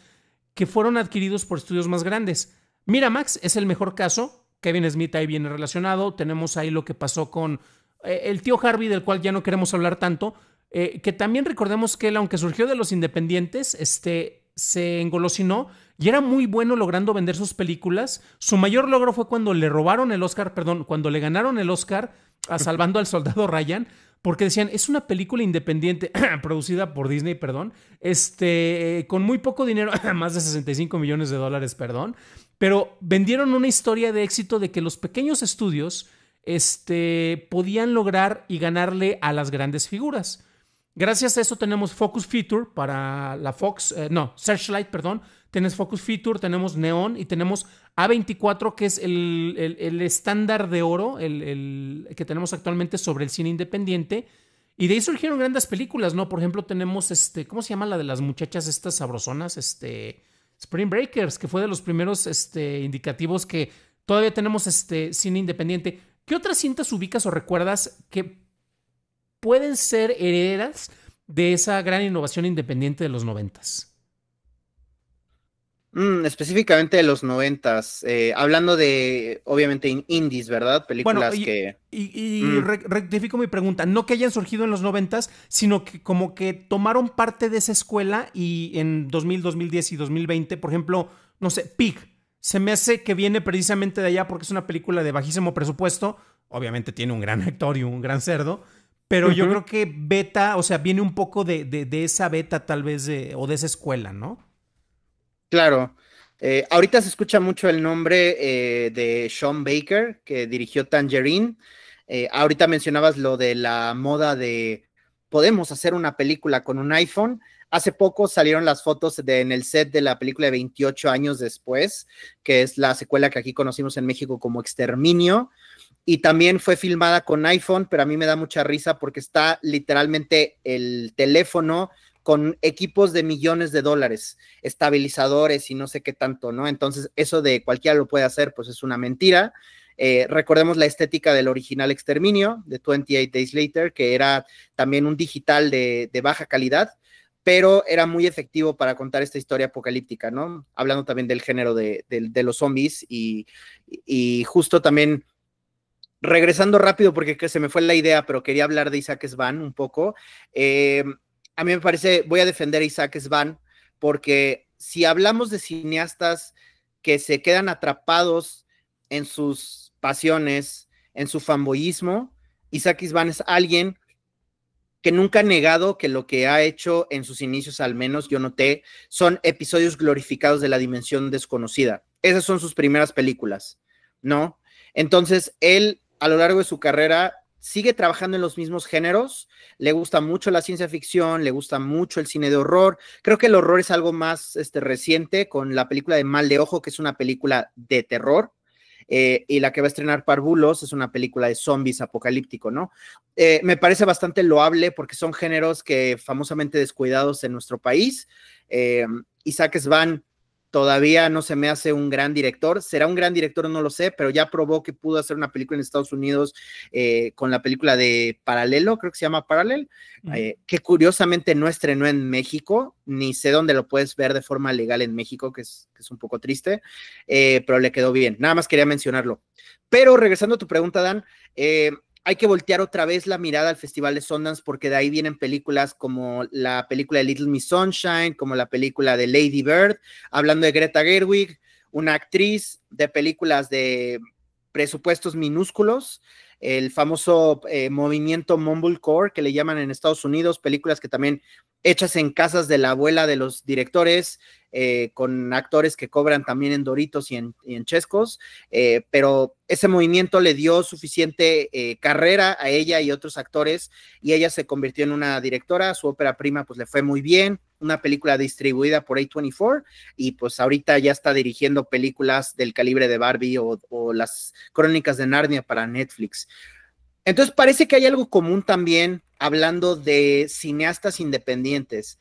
que fueron adquiridos por estudios más grandes. mira Max, es el mejor caso, Kevin Smith ahí viene relacionado, tenemos ahí lo que pasó con eh, el tío Harvey, del cual ya no queremos hablar tanto, eh, que también recordemos que él, aunque surgió de los independientes, este, se engolosinó y era muy bueno logrando vender sus películas. Su mayor logro fue cuando le robaron el Oscar, perdón, cuando le ganaron el Oscar a Salvando al Soldado Ryan, porque decían, es una película independiente, producida por Disney, perdón, este, con muy poco dinero, más de 65 millones de dólares, perdón, pero vendieron una historia de éxito de que los pequeños estudios este, podían lograr y ganarle a las grandes figuras. Gracias a eso tenemos Focus Feature para la Fox, eh, no, Searchlight, perdón, Tienes Focus Feature, tenemos Neon y tenemos A24, que es el, estándar de oro el, que tenemos actualmente sobre el cine independiente. Y de ahí surgieron grandes películas, ¿no? Por ejemplo, tenemos este, ¿cómo se llama la de las muchachas estas sabrosonas? Este, Spring Breakers, que fue de los primeros este, indicativos que todavía tenemos este cine independiente. ¿Qué otras cintas ubicas o recuerdas que pueden ser herederas de esa gran innovación independiente de los noventas? Mm, específicamente de los noventas, eh, hablando de, obviamente, indies, ¿verdad? Películas y, que... Y, mm. rectifico mi pregunta, no que hayan surgido en los noventas, sino que como que tomaron parte de esa escuela y en 2000, 2010 y 2020, por ejemplo, no sé, Pig, se me hace que viene precisamente de allá porque es una película de bajísimo presupuesto, obviamente tiene un gran actor y un gran cerdo, pero yo creo que beta, o sea, viene un poco de, de, de esa beta tal vez, de, o de esa escuela, ¿no? Claro. Eh, ahorita se escucha mucho el nombre eh, de Sean Baker, que dirigió Tangerine. Eh, ahorita mencionabas lo de la moda de podemos hacer una película con un iPhone. Hace poco salieron las fotos en el set de la película de 28 años después, que es la secuela que aquí conocimos en México como Exterminio. Y también fue filmada con iPhone, pero a mí me da mucha risa porque está literalmente el teléfono con equipos de millones de dólares, estabilizadores y no sé qué tanto, ¿no? Entonces, eso de cualquiera lo puede hacer, pues es una mentira. Eh, recordemos la estética del original Exterminio, de 28 Days Later, que era también un digital de, baja calidad, pero era muy efectivo para contar esta historia apocalíptica, ¿no? Hablando también del género de, los zombies y, justo también regresando rápido porque se me fue la idea, pero quería hablar de Isaac Svan un poco. Eh, a mí me parece, voy a defender a Isaac Svan, porque si hablamos de cineastas que se quedan atrapados en sus pasiones, en su fanboyismo, Isaac Svan es alguien que nunca ha negado que lo que ha hecho en sus inicios, al menos yo noté, son episodios glorificados de la dimensión desconocida. Esas son sus primeras películas, ¿no? Entonces, él a lo largo de su carrera sigue trabajando en los mismos géneros, le gusta mucho la ciencia ficción, le gusta mucho el cine de horror. Creo que el horror es algo más este, reciente con la película de Mal de Ojo, que es una película de terror, eh, y la que va a estrenar Parvulos es una película de zombies apocalíptico, ¿no? Eh, me parece bastante loable porque son géneros que famosamente descuidados en nuestro país. Eh, Isaac van todavía no se me hace un gran director. Será un gran director, no lo sé, pero ya probó que pudo hacer una película en Estados Unidos eh, con la película de Paralelo, creo que se llama Paralel, eh, que curiosamente no estrenó en México, ni sé dónde lo puedes ver de forma legal en México, que es, un poco triste, eh, pero le quedó bien. Nada más quería mencionarlo. Pero regresando a tu pregunta, Dan, hay que voltear otra vez la mirada al Festival de Sundance porque de ahí vienen películas como la película de Little Miss Sunshine, como la película de Lady Bird, hablando de Greta Gerwig, una actriz de películas de presupuestos minúsculos, el famoso eh, movimiento Mumblecore que le llaman en Estados Unidos, películas que también hechas en casas de la abuela de los directores, eh, con actores que cobran también en Doritos y en, Chescos, eh, pero ese movimiento le dio suficiente eh, carrera a ella y otros actores y ella se convirtió en una directora, su ópera prima pues le fue muy bien, una película distribuida por A24 y pues ahorita ya está dirigiendo películas del calibre de Barbie o las crónicas de Narnia para Netflix. Entonces parece que hay algo común también hablando de cineastas independientes.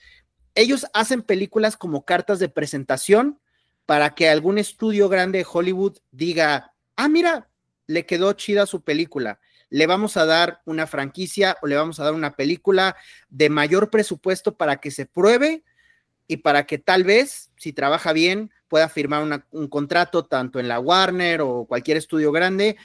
Ellos hacen películas como cartas de presentación para que algún estudio grande de Hollywood diga, ah, mira, le quedó chida su película, le vamos a dar una franquicia o le vamos a dar una película de mayor presupuesto para que se pruebe y para que tal vez, si trabaja bien, pueda firmar un contrato tanto en la Warner o cualquier estudio grande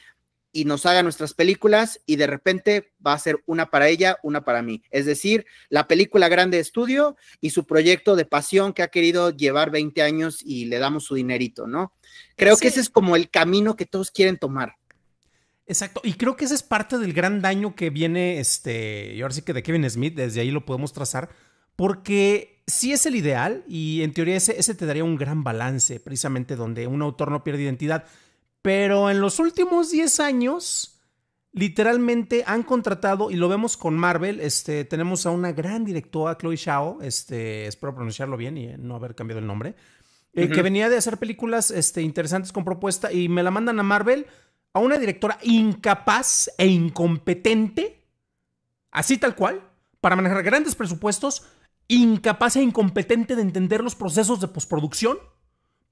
y nos haga nuestras películas y de repente va a ser una para ella, una para mí. Es decir, la película grande estudio y su proyecto de pasión que ha querido llevar 20 años y le damos su dinerito, ¿no? Creo que ese es como el camino que todos quieren tomar. Exacto, y creo que ese es parte del gran daño que viene, este, yo ahora sí que de Kevin Smith, desde ahí lo podemos trazar, porque sí es el ideal y en teoría ese, ese te daría un gran balance, precisamente donde un autor no pierde identidad. Pero en los últimos 10 años, literalmente han contratado, y lo vemos con Marvel, este, tenemos a una gran directora, Chloe Shao, este, espero pronunciarlo bien y eh, no haber cambiado el nombre, eh, que venía de hacer películas este, interesantes con propuesta y me la mandan a Marvel, a una directora incapaz e incompetente, así tal cual, para manejar grandes presupuestos, incapaz e incompetente de entender los procesos de postproducción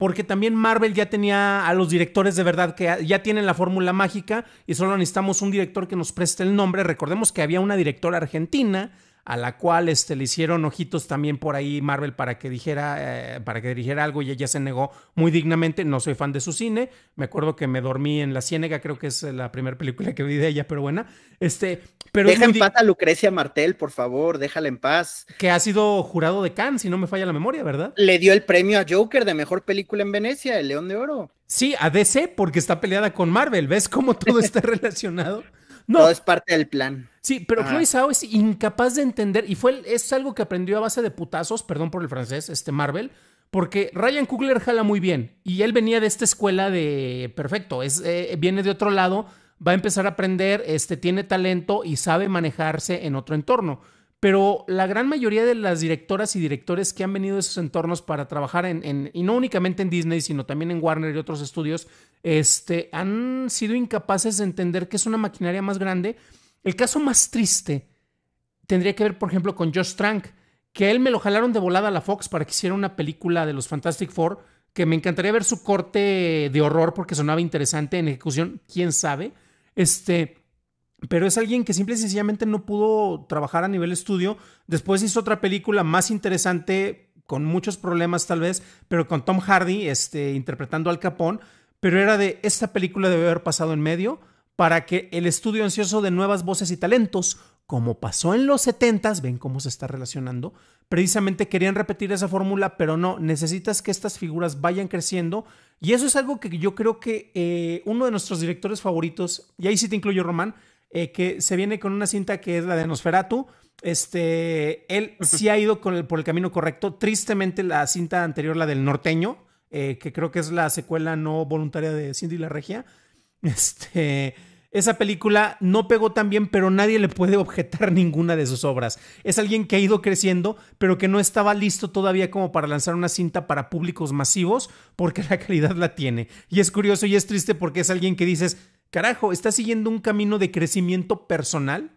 porque también Marvel ya tenía a los directores de verdad que ya tienen la fórmula mágica y solo necesitamos un director que nos preste el nombre. Recordemos que había una directora argentina a la cual este, le hicieron ojitos también por ahí Marvel para que dijera, eh, para que dirigiera algo y ella se negó muy dignamente. No soy fan de su cine. Me acuerdo que me dormí en La Ciénega, creo que es la primera película que vi de ella, pero buena. Este, pero Deja en paz a Lucrecia Martel, por favor, déjala en paz. Que ha sido jurado de Cannes, si no me falla la memoria, ¿verdad? Le dio el premio a Joker de mejor película en Venecia, el León de Oro. Sí, a DC, porque está peleada con Marvel. ¿Ves cómo todo está relacionado? No. Todo es parte del plan. Sí, pero Chloe Zhao es incapaz de entender, y fue es algo que aprendió a base de putazos, perdón por el francés, este Marvel, porque Ryan Coogler jala muy bien, y él venía de esta escuela de perfecto, es, eh, viene de otro lado, va a empezar a aprender, este, tiene talento y sabe manejarse en otro entorno pero la gran mayoría de las directoras y directores que han venido de esos entornos para trabajar en, en, y no únicamente en Disney, sino también en Warner y otros estudios, este, han sido incapaces de entender que es una maquinaria más grande. El caso más triste tendría que ver, por ejemplo, con Josh Trank, que a él me lo jalaron de volada a la Fox para que hiciera una película de los Fantastic Four, que me encantaría ver su corte de horror porque sonaba interesante en ejecución, quién sabe. Este, pero es alguien que simple y sencillamente no pudo trabajar a nivel estudio. Después hizo otra película más interesante, con muchos problemas tal vez, pero con Tom Hardy este, interpretando al Capón. Pero era de esta película debe haber pasado en medio para que el estudio ansioso de nuevas voces y talentos, como pasó en los 70 ven cómo se está relacionando, precisamente querían repetir esa fórmula, pero no, necesitas que estas figuras vayan creciendo. Y eso es algo que yo creo que eh, uno de nuestros directores favoritos, y ahí sí te incluyo Román, eh, que se viene con una cinta que es la de Nosferatu. Este, él sí ha ido por el camino correcto. Tristemente, la cinta anterior, la del norteño, eh, que creo que es la secuela no voluntaria de Cindy la Regia. Este, esa película no pegó tan bien, pero nadie le puede objetar ninguna de sus obras. Es alguien que ha ido creciendo, pero que no estaba listo todavía como para lanzar una cinta para públicos masivos, porque la calidad la tiene. Y es curioso y es triste porque es alguien que dices, Carajo, ¿está siguiendo un camino de crecimiento personal.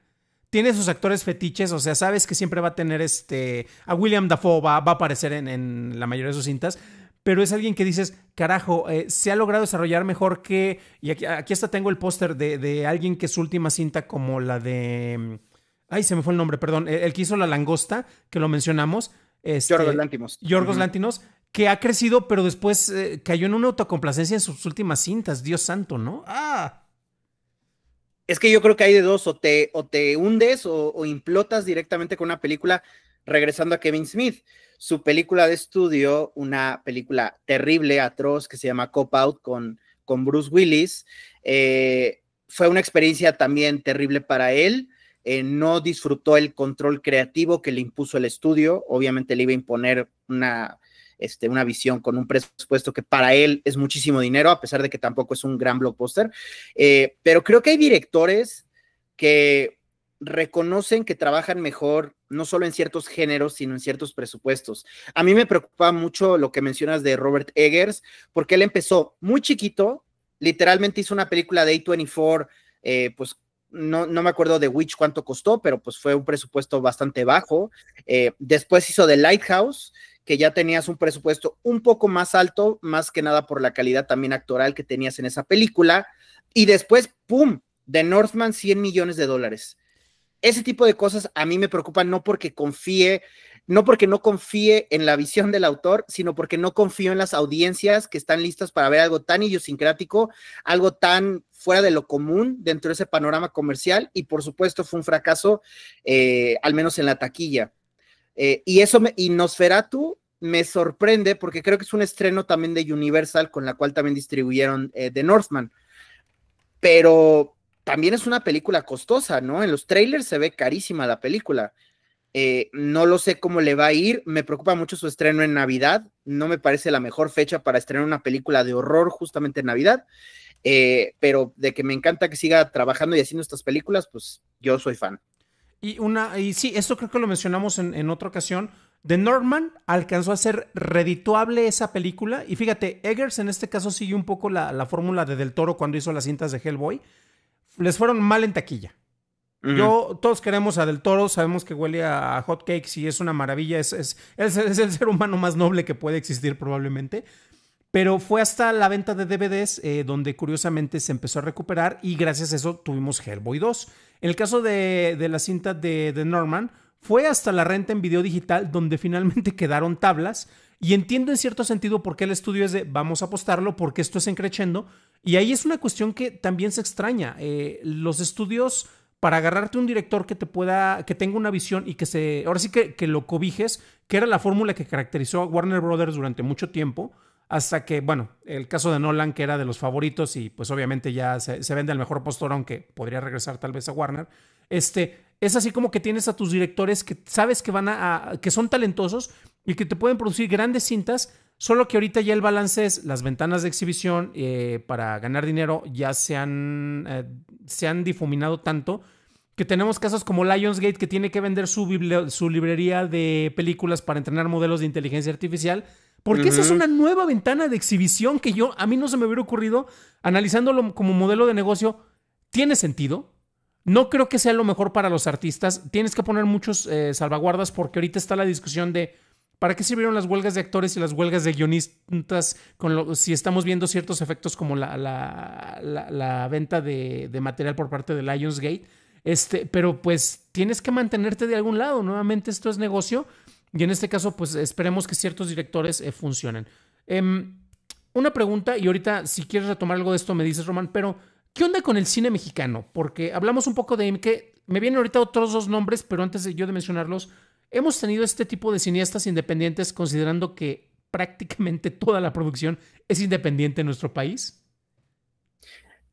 Tiene sus actores fetiches, o sea, sabes que siempre va a tener este. A William Dafoe va, a aparecer en, la mayoría de sus cintas pero es alguien que dices, carajo, eh, se ha logrado desarrollar mejor que. Y aquí, aquí hasta tengo el póster de, alguien que su última cinta, como la de. Mm, ay, se me fue el nombre, perdón. El, que hizo La Langosta, que lo mencionamos. Este, Yorgos Lántimos. Yorgos que ha crecido, pero después eh, cayó en una autocomplacencia en sus últimas cintas. Dios santo, ¿no? ¡Ah! Es que yo creo que hay de dos, o te, o te hundes o, implotas directamente con una película, regresando a Kevin Smith. Su película de estudio, una película terrible, atroz, que se llama Cop Out con, con Bruce Willis, eh, fue una experiencia también terrible para él. Eh, no disfrutó el control creativo que le impuso el estudio. Obviamente le iba a imponer una, este, una visión con un presupuesto que para él es muchísimo dinero, a pesar de que tampoco es un gran blockbuster. Eh, pero creo que hay directores que reconocen que trabajan mejor no solo en ciertos géneros, sino en ciertos presupuestos. A mí me preocupa mucho lo que mencionas de Robert Eggers, porque él empezó muy chiquito, literalmente hizo una película de A24, eh, pues no, me acuerdo de Which cuánto costó, pero pues fue un presupuesto bastante bajo. Eh, después hizo The Lighthouse, que ya tenías un presupuesto un poco más alto, más que nada por la calidad también actoral que tenías en esa película. Y después, ¡pum! De Northman, 100 millones de dólares. Ese tipo de cosas a mí me preocupan no porque confíe, no porque no confíe en la visión del autor, sino porque no confío en las audiencias que están listas para ver algo tan idiosincrático, algo tan fuera de lo común dentro de ese panorama comercial. Y por supuesto fue un fracaso, eh, al menos en la taquilla. Eh, y eso, me, y Nosferatu me sorprende porque creo que es un estreno también de Universal con la cual también distribuyeron eh, The Northman. Pero también es una película costosa, ¿no? En los trailers se ve carísima la película. Eh, no lo sé cómo le va a ir. Me preocupa mucho su estreno en Navidad. No me parece la mejor fecha para estrenar una película de horror justamente en Navidad. pero de que me encanta que siga trabajando y haciendo estas películas, pues yo soy fan. Y, una, y sí, esto creo que lo mencionamos en, otra ocasión. The Norman alcanzó a ser redituable esa película. Y fíjate, Eggers en este caso siguió un poco la, fórmula de Del Toro cuando hizo las cintas de Hellboy. Les fueron mal en taquilla. Yo, todos queremos a Del Toro, sabemos que huele a hot cakes y es una maravilla. Es, es, el ser humano más noble que puede existir probablemente. Pero fue hasta la venta de DVDs eh, donde curiosamente se empezó a recuperar y gracias a eso tuvimos Hellboy 2. En el caso de, la cinta de, Norman, fue hasta la renta en video digital donde finalmente quedaron tablas. Y entiendo en cierto sentido por qué el estudio es de vamos a apostarlo, porque esto es encrechendo. Y ahí es una cuestión que también se extraña. Eh, los estudios, para agarrarte un director que te pueda, que tenga una visión y que se. Ahora sí que, que lo cobijes, que era la fórmula que caracterizó a Warner Brothers durante mucho tiempo hasta que, bueno, el caso de Nolan, que era de los favoritos y pues obviamente ya se, vende al mejor postor, aunque podría regresar tal vez a Warner, este, es así como que tienes a tus directores que sabes que van a, que son talentosos y que te pueden producir grandes cintas, solo que ahorita ya el balance es las ventanas de exhibición eh, para ganar dinero ya se han, eh, se han difuminado tanto que tenemos casos como Lionsgate que tiene que vender su, su librería de películas para entrenar modelos de inteligencia artificial porque esa es una nueva ventana de exhibición que yo, a mí no se me hubiera ocurrido, analizándolo como modelo de negocio, tiene sentido. No creo que sea lo mejor para los artistas. Tienes que poner muchos eh, salvaguardas porque ahorita está la discusión de ¿para qué sirvieron las huelgas de actores y las huelgas de guionistas con lo, si estamos viendo ciertos efectos como la, la, venta de, de, material por parte de Lionsgate? Este, pero pues tienes que mantenerte de algún lado. Nuevamente esto es negocio y en este caso, pues esperemos que ciertos directores eh, funcionen. Em, una pregunta, y ahorita si quieres retomar algo de esto me dices, Román, pero ¿qué onda con el cine mexicano? Porque hablamos un poco de que me vienen ahorita otros dos nombres, pero antes de yo de mencionarlos, hemos tenido este tipo de cineastas independientes considerando que prácticamente toda la producción es independiente en nuestro país.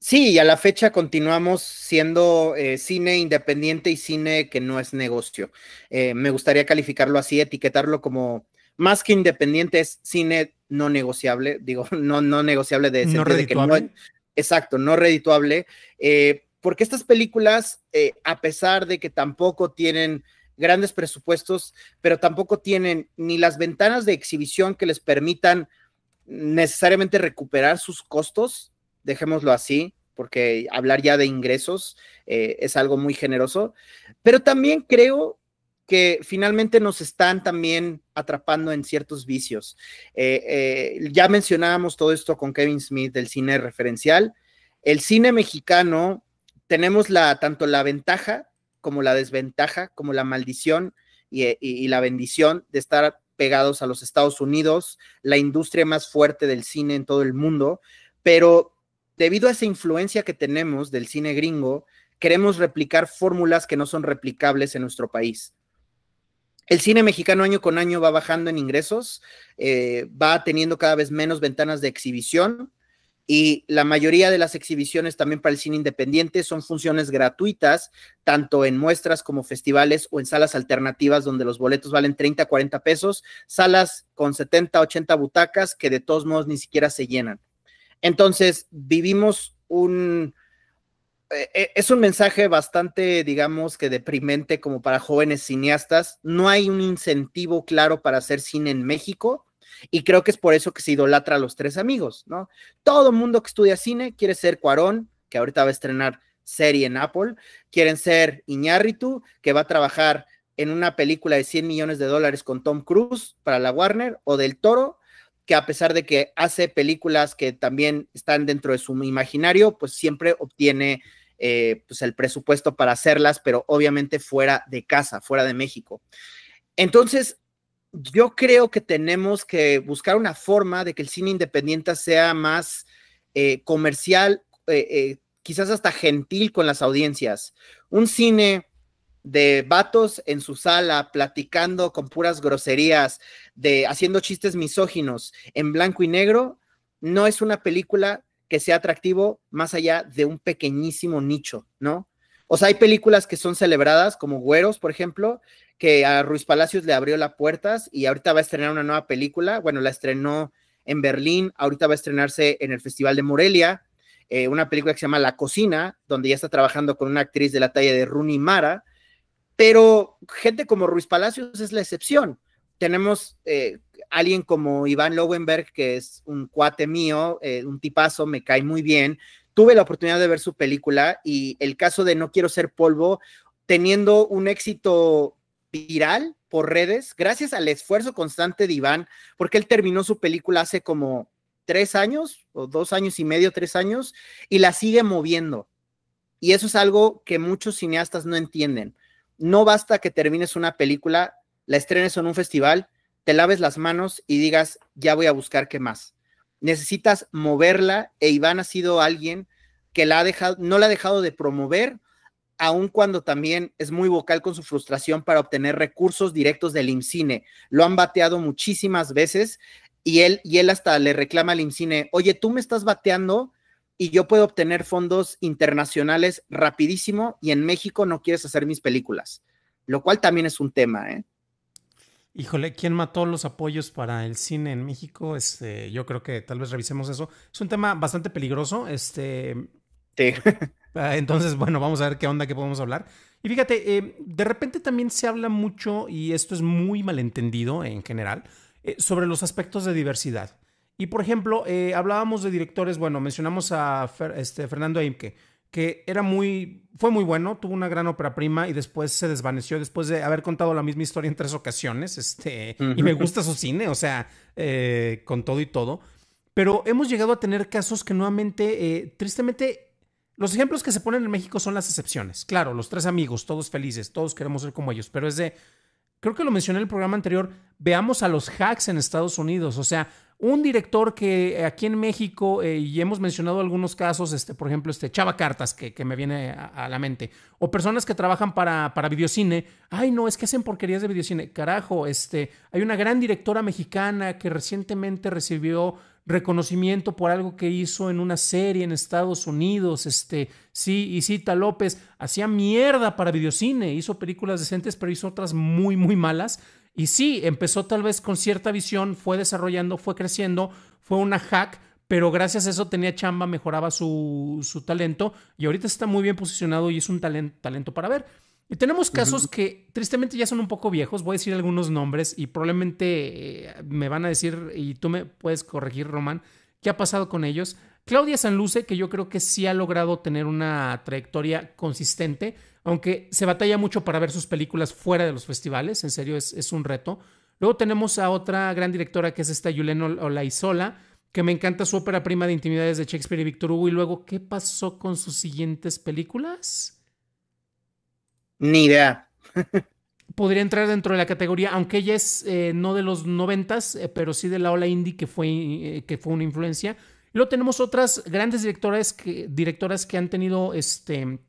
Sí, y a la fecha continuamos siendo eh, cine independiente y cine que no es negocio. Eh, me gustaría calificarlo así, etiquetarlo como más que independiente es cine no negociable, digo, no, no negociable de, no de que no, exacto, no redituable, eh, porque estas películas, a pesar de que tampoco tienen grandes presupuestos, pero tampoco tienen ni las ventanas de exhibición que les permitan necesariamente recuperar sus costos, dejémoslo así, porque hablar ya de ingresos eh, es algo muy generoso, pero también creo que finalmente nos están también atrapando en ciertos vicios. Eh, eh, ya mencionábamos todo esto con Kevin Smith del cine referencial. El cine mexicano tenemos la, tanto la ventaja como la desventaja, como la maldición y la bendición de estar pegados a los Estados Unidos, la industria más fuerte del cine en todo el mundo, pero debido a esa influencia que tenemos del cine gringo, queremos replicar fórmulas que no son replicables en nuestro país. El cine mexicano año con año va bajando en ingresos, eh, va teniendo cada vez menos ventanas de exhibición y la mayoría de las exhibiciones también para el cine independiente son funciones gratuitas, tanto en muestras como festivales o en salas alternativas donde los boletos valen 30, 40 pesos, salas con 70, 80 butacas que de todos modos ni siquiera se llenan. Entonces, vivimos un... Eh, eh, es un mensaje bastante, digamos, que deprimente como para jóvenes cineastas. No hay un incentivo claro para hacer cine en México y creo que es por eso que se idolatra a los tres amigos, ¿no? Todo mundo que estudia cine quiere ser Cuarón, que ahorita va a estrenar serie en Apple, quieren ser Iñárritu, que va a trabajar en una película de 100 millones de dólares con Tom Cruise para la Warner, o del Toro, que a pesar de que hace películas que también están dentro de su imaginario, pues siempre obtiene eh, pues el presupuesto para hacerlas, pero obviamente fuera de casa, fuera de México. Entonces, yo creo que tenemos que buscar una forma de que el cine independiente sea más eh, comercial, eh, quizás hasta gentil con las audiencias. Un cine de vatos en su sala platicando con puras groserías, de haciendo chistes misóginos en blanco y negro, no es una película que sea atractivo más allá de un pequeñísimo nicho, ¿no? O sea, hay películas que son celebradas, como Güeros, por ejemplo, que a Ruiz Palacios le abrió las puertas y ahorita va a estrenar una nueva película. Bueno, la estrenó en Berlín, ahorita va a estrenarse en el Festival de Morelia, eh, una película que se llama La Cocina, donde ya está trabajando con una actriz de la talla de Rooney Mara pero gente como Ruiz Palacios es la excepción. Tenemos eh, alguien como Iván Lowenberg, que es un cuate mío, eh, un tipazo, me cae muy bien. Tuve la oportunidad de ver su película y el caso de No quiero ser polvo, teniendo un éxito viral por redes, gracias al esfuerzo constante de Iván, porque él terminó su película hace como tres años o dos años y medio, tres años, y la sigue moviendo. Y eso es algo que muchos cineastas no entienden. No basta que termines una película, la estrenes en un festival, te laves las manos y digas, ya voy a buscar qué más. Necesitas moverla e Iván ha sido alguien que la ha no la ha dejado de promover, aun cuando también es muy vocal con su frustración para obtener recursos directos del IMCINE. Lo han bateado muchísimas veces y él, y él hasta le reclama al IMCINE, oye, tú me estás bateando y yo puedo obtener fondos internacionales rapidísimo y en México no quieres hacer mis películas, lo cual también es un tema, ¿eh? Híjole, ¿quién mató los apoyos para el cine en México? Este, yo creo que tal vez revisemos eso. Es un tema bastante peligroso. Este, ah, Entonces, bueno, vamos a ver qué onda que podemos hablar. Y fíjate, eh, de repente también se habla mucho, y esto es muy malentendido en general, eh, sobre los aspectos de diversidad. Y por ejemplo, eh, hablábamos de directores, bueno, mencionamos a este, Fernando Aimke, que era muy, fue muy bueno, tuvo una gran ópera prima y después se desvaneció después de haber contado la misma historia en tres ocasiones, este, y me gusta su cine, o sea, eh, con todo y todo. Pero hemos llegado a tener casos que nuevamente, eh, tristemente, los ejemplos que se ponen en México son las excepciones. Claro, los tres amigos, todos felices, todos queremos ser como ellos, pero es de, creo que lo mencioné en el programa anterior, veamos a los hacks en Estados Unidos, o sea, un director que eh, aquí en México, eh, y hemos mencionado algunos casos, este, por ejemplo, este Chava Cartas, que, que me viene a, la mente, o personas que trabajan para, para videocine, ay no, es que hacen porquerías de videocine, carajo, este, hay una gran directora mexicana que recientemente recibió reconocimiento por algo que hizo en una serie en Estados Unidos, este, sí, Isita López hacía mierda para videocine, hizo películas decentes, pero hizo otras muy, muy malas. Y sí, empezó tal vez con cierta visión, fue desarrollando, fue creciendo, fue una hack, pero gracias a eso tenía chamba, mejoraba su, su talento y ahorita está muy bien posicionado y es un talento, para ver. Y tenemos casos que tristemente ya son un poco viejos, voy a decir algunos nombres y probablemente eh, me van a decir, y tú me puedes corregir, Román, qué ha pasado con ellos. Claudia Sanluce, que yo creo que sí ha logrado tener una trayectoria consistente, aunque se batalla mucho para ver sus películas fuera de los festivales, en serio es, un reto. Luego tenemos a otra gran directora que es esta Yulena Olaizola, que me encanta su ópera prima de intimidades de Shakespeare y Victor Hugo. Y luego, ¿qué pasó con sus siguientes películas? Ni idea. Podría entrar dentro de la categoría, aunque ella es eh, no de los noventas, eh, pero sí de la ola indie que fue, eh, que fue una influencia. luego tenemos otras grandes directoras que, directoras que han tenido este,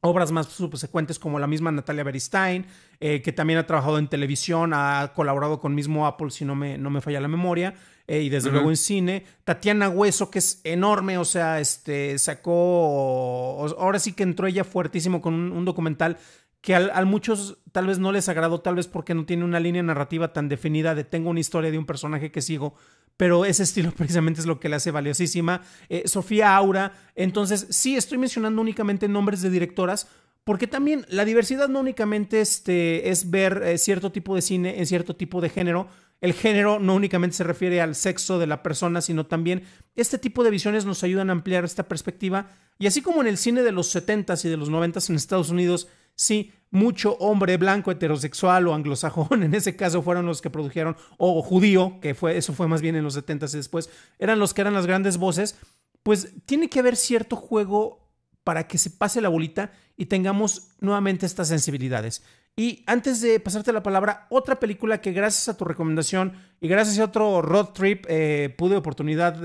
obras más subsecuentes como la misma Natalia Beristein, eh, que también ha trabajado en televisión, ha colaborado con mismo Apple, si no me, no me falla la memoria, eh, y desde luego en cine. Tatiana Hueso, que es enorme, o sea, este, sacó, ahora sí que entró ella fuertísimo con un documental que a, muchos tal vez no les agradó, tal vez porque no tiene una línea narrativa tan definida de tengo una historia de un personaje que sigo, pero ese estilo precisamente es lo que le hace valiosísima. Eh, Sofía Aura, entonces sí, estoy mencionando únicamente nombres de directoras, porque también la diversidad no únicamente este, es ver eh, cierto tipo de cine en cierto tipo de género, el género no únicamente se refiere al sexo de la persona, sino también este tipo de visiones nos ayudan a ampliar esta perspectiva. Y así como en el cine de los 70s y de los 90s en Estados Unidos Sí, mucho hombre blanco, heterosexual o anglosajón, en ese caso fueron los que produjeron, o judío, que fue, eso fue más bien en los 70 s y después, eran los que eran las grandes voces, pues tiene que haber cierto juego para que se pase la bolita y tengamos nuevamente estas sensibilidades. Y antes de pasarte la palabra, otra película que gracias a tu recomendación y gracias a otro road trip eh, pude oportunidad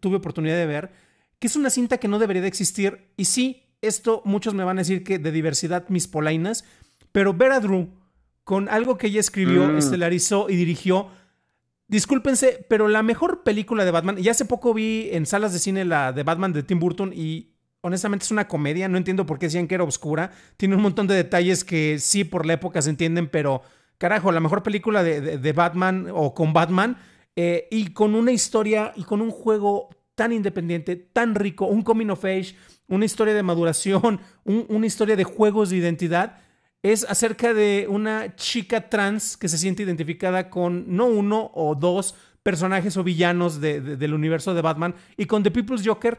tuve oportunidad de ver, que es una cinta que no debería de existir y sí esto muchos me van a decir que de diversidad mis polainas, pero a Drew, con algo que ella escribió, mm. estelarizó y dirigió, discúlpense, pero la mejor película de Batman, y hace poco vi en salas de cine la de Batman de Tim Burton y honestamente es una comedia, no entiendo por qué decían que era oscura, tiene un montón de detalles que sí por la época se entienden, pero carajo, la mejor película de, Batman o con Batman. Eh, y con una historia y con un juego tan independiente, tan rico, un coming of age, una historia de maduración, una historia de juegos de identidad, es acerca de una chica trans que se siente identificada con no uno o dos personajes o villanos del universo de Batman y con The People's Joker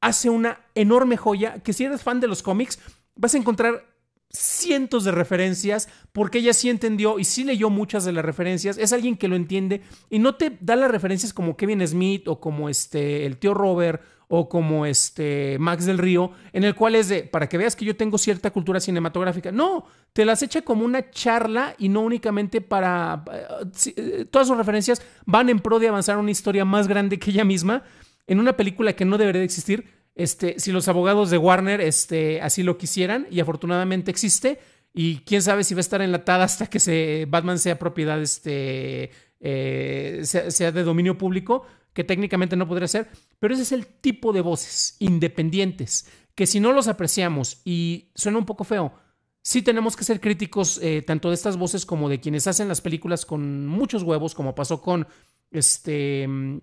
hace una enorme joya que si eres fan de los cómics vas a encontrar cientos de referencias porque ella sí entendió y sí leyó muchas de las referencias, es alguien que lo entiende y no te da las referencias como Kevin Smith o como este el tío Robert o como este Max del Río, en el cual es de, para que veas que yo tengo cierta cultura cinematográfica. No, te las echa como una charla y no únicamente para... Eh, eh, todas sus referencias van en pro de avanzar una historia más grande que ella misma en una película que no debería de existir. Este, si los abogados de Warner este, así lo quisieran, y afortunadamente existe, y quién sabe si va a estar enlatada hasta que se, Batman sea propiedad, este, eh, sea de dominio público, que técnicamente no podría ser, pero ese es el tipo de voces independientes, que si no los apreciamos y suena un poco feo, sí tenemos que ser críticos eh, tanto de estas voces como de quienes hacen las películas con muchos huevos, como pasó con este mm,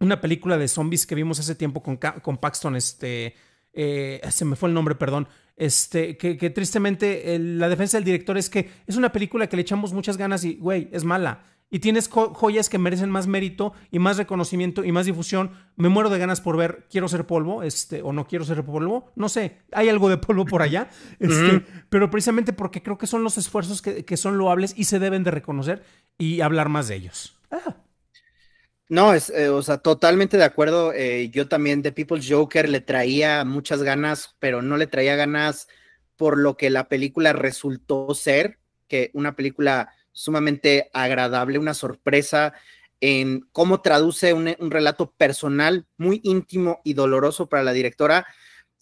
una película de zombies que vimos hace tiempo con, con Paxton, este, eh, se me fue el nombre, perdón, este, que, tristemente la defensa del director es que es una película que le echamos muchas ganas y, güey, es mala y tienes joyas que merecen más mérito y más reconocimiento y más difusión. Me muero de ganas por ver Quiero ser polvo, este, o no quiero ser polvo, no sé, hay algo de polvo por allá, este, pero precisamente porque creo que son los esfuerzos que, son loables y se deben de reconocer y hablar más de ellos. Ah. No, es, eh, o sea, totalmente de acuerdo. Eh, yo también de People's Joker le traía muchas ganas, pero no le traía ganas por lo que la película resultó ser, que una película sumamente agradable, una sorpresa en cómo traduce un, relato personal muy íntimo y doloroso para la directora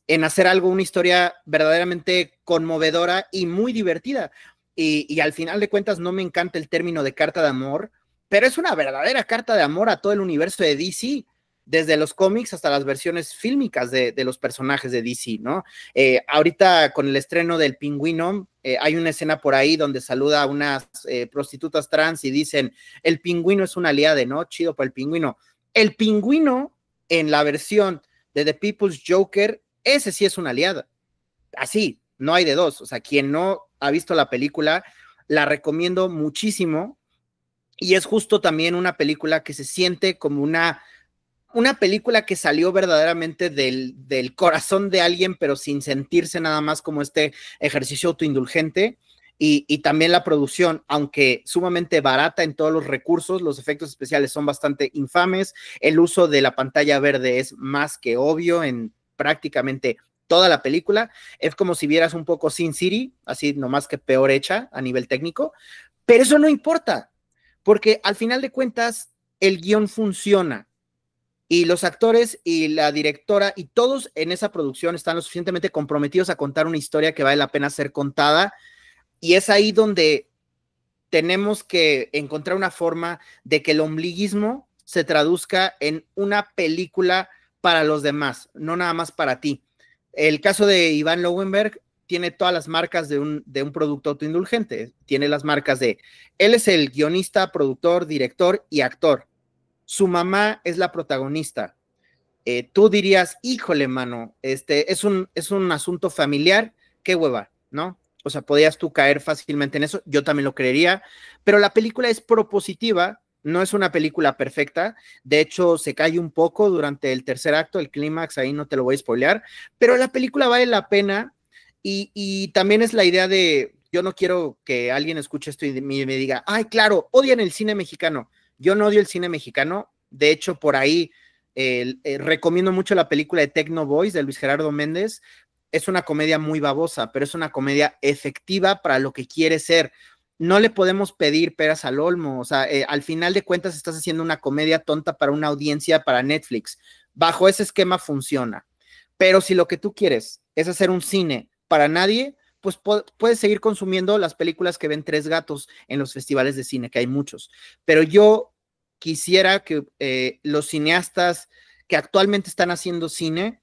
en hacer algo, una historia verdaderamente conmovedora y muy divertida. Y, y, al final de cuentas no me encanta el término de carta de amor, pero es una verdadera carta de amor a todo el universo de DC desde los cómics hasta las versiones fílmicas de, los personajes de DC, ¿no? Eh, ahorita con el estreno del pingüino, eh, hay una escena por ahí donde saluda a unas eh, prostitutas trans y dicen, el pingüino es un aliado, ¿no? Chido para el pingüino. El pingüino en la versión de The People's Joker, ese sí es un aliado. Así, no hay de dos. O sea, quien no ha visto la película, la recomiendo muchísimo. Y es justo también una película que se siente como una una película que salió verdaderamente del, del, corazón de alguien, pero sin sentirse nada más como este ejercicio autoindulgente. Y, y, también la producción, aunque sumamente barata en todos los recursos, los efectos especiales son bastante infames, el uso de la pantalla verde es más que obvio en prácticamente toda la película, es como si vieras un poco Sin City, así no más que peor hecha a nivel técnico, pero eso no importa, porque al final de cuentas el guión funciona, y los actores y la directora y todos en esa producción están lo suficientemente comprometidos a contar una historia que vale la pena ser contada. Y es ahí donde tenemos que encontrar una forma de que el ombliguismo se traduzca en una película para los demás, no nada más para ti. El caso de Iván Lowenberg tiene todas las marcas de un, de un producto autoindulgente, tiene las marcas de, él es el guionista, productor, director y actor su mamá es la protagonista. Eh, tú dirías, híjole, mano, este es un, es un asunto familiar, qué hueva, ¿no? O sea, podías tú caer fácilmente en eso, yo también lo creería, pero la película es propositiva, no es una película perfecta, de hecho se cae un poco durante el tercer acto, el clímax, ahí no te lo voy a spoilear, pero la película vale la pena y, también es la idea de, yo no quiero que alguien escuche esto y me diga, ay, claro, odian el cine mexicano. Yo no odio el cine mexicano, de hecho por ahí eh, recomiendo mucho la película de Tecno Boys de Luis Gerardo Méndez. Es una comedia muy babosa, pero es una comedia efectiva para lo que quiere ser. No le podemos pedir peras al olmo, o sea, eh, al final de cuentas estás haciendo una comedia tonta para una audiencia para Netflix. Bajo ese esquema funciona. Pero si lo que tú quieres es hacer un cine para nadie, pues puedes seguir consumiendo las películas que ven tres gatos en los festivales de cine, que hay muchos. Pero yo quisiera que eh, los cineastas que actualmente están haciendo cine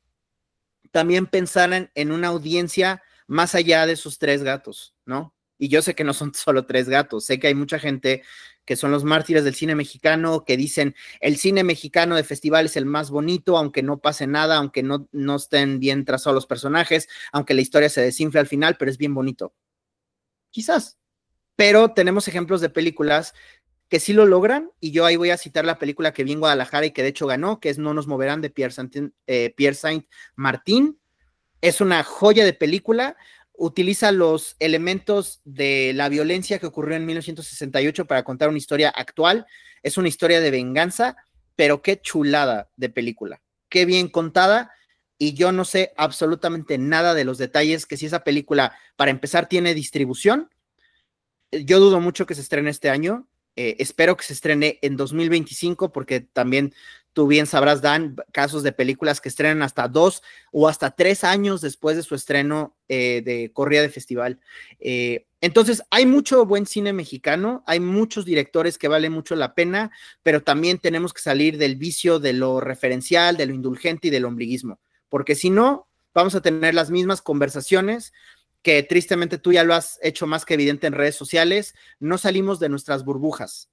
también pensaran en una audiencia más allá de esos tres gatos, ¿no? y yo sé que no son solo tres gatos, sé que hay mucha gente que son los mártires del cine mexicano, que dicen el cine mexicano de festival es el más bonito, aunque no pase nada, aunque no, no estén bien trazados los personajes, aunque la historia se desinfle al final, pero es bien bonito. Quizás. Pero tenemos ejemplos de películas que sí lo logran, y yo ahí voy a citar la película que vi en Guadalajara y que de hecho ganó, que es No nos moverán de Pierre Saint, eh, martin Martín. Es una joya de película utiliza los elementos de la violencia que ocurrió en 1968 para contar una historia actual. Es una historia de venganza, pero qué chulada de película. Qué bien contada. Y yo no sé absolutamente nada de los detalles que si esa película, para empezar, tiene distribución. Yo dudo mucho que se estrene este año. Eh, espero que se estrene en 2025 porque también Tú bien sabrás, Dan, casos de películas que estrenan hasta dos o hasta tres años después de su estreno eh, de corrida de festival. Eh, entonces, hay mucho buen cine mexicano, hay muchos directores que valen mucho la pena, pero también tenemos que salir del vicio de lo referencial, de lo indulgente y del ombliguismo, porque si no, vamos a tener las mismas conversaciones que tristemente tú ya lo has hecho más que evidente en redes sociales, no salimos de nuestras burbujas.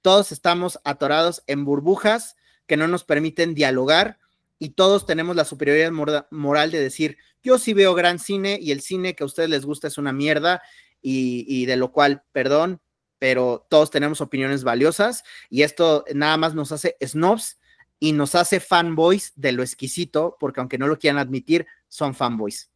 Todos estamos atorados en burbujas que no nos permiten dialogar y todos tenemos la superioridad moral de decir, yo sí veo gran cine y el cine que a ustedes les gusta es una mierda y, de lo cual, perdón, pero todos tenemos opiniones valiosas y esto nada más nos hace snobs y nos hace fanboys de lo exquisito, porque aunque no lo quieran admitir, son fanboys.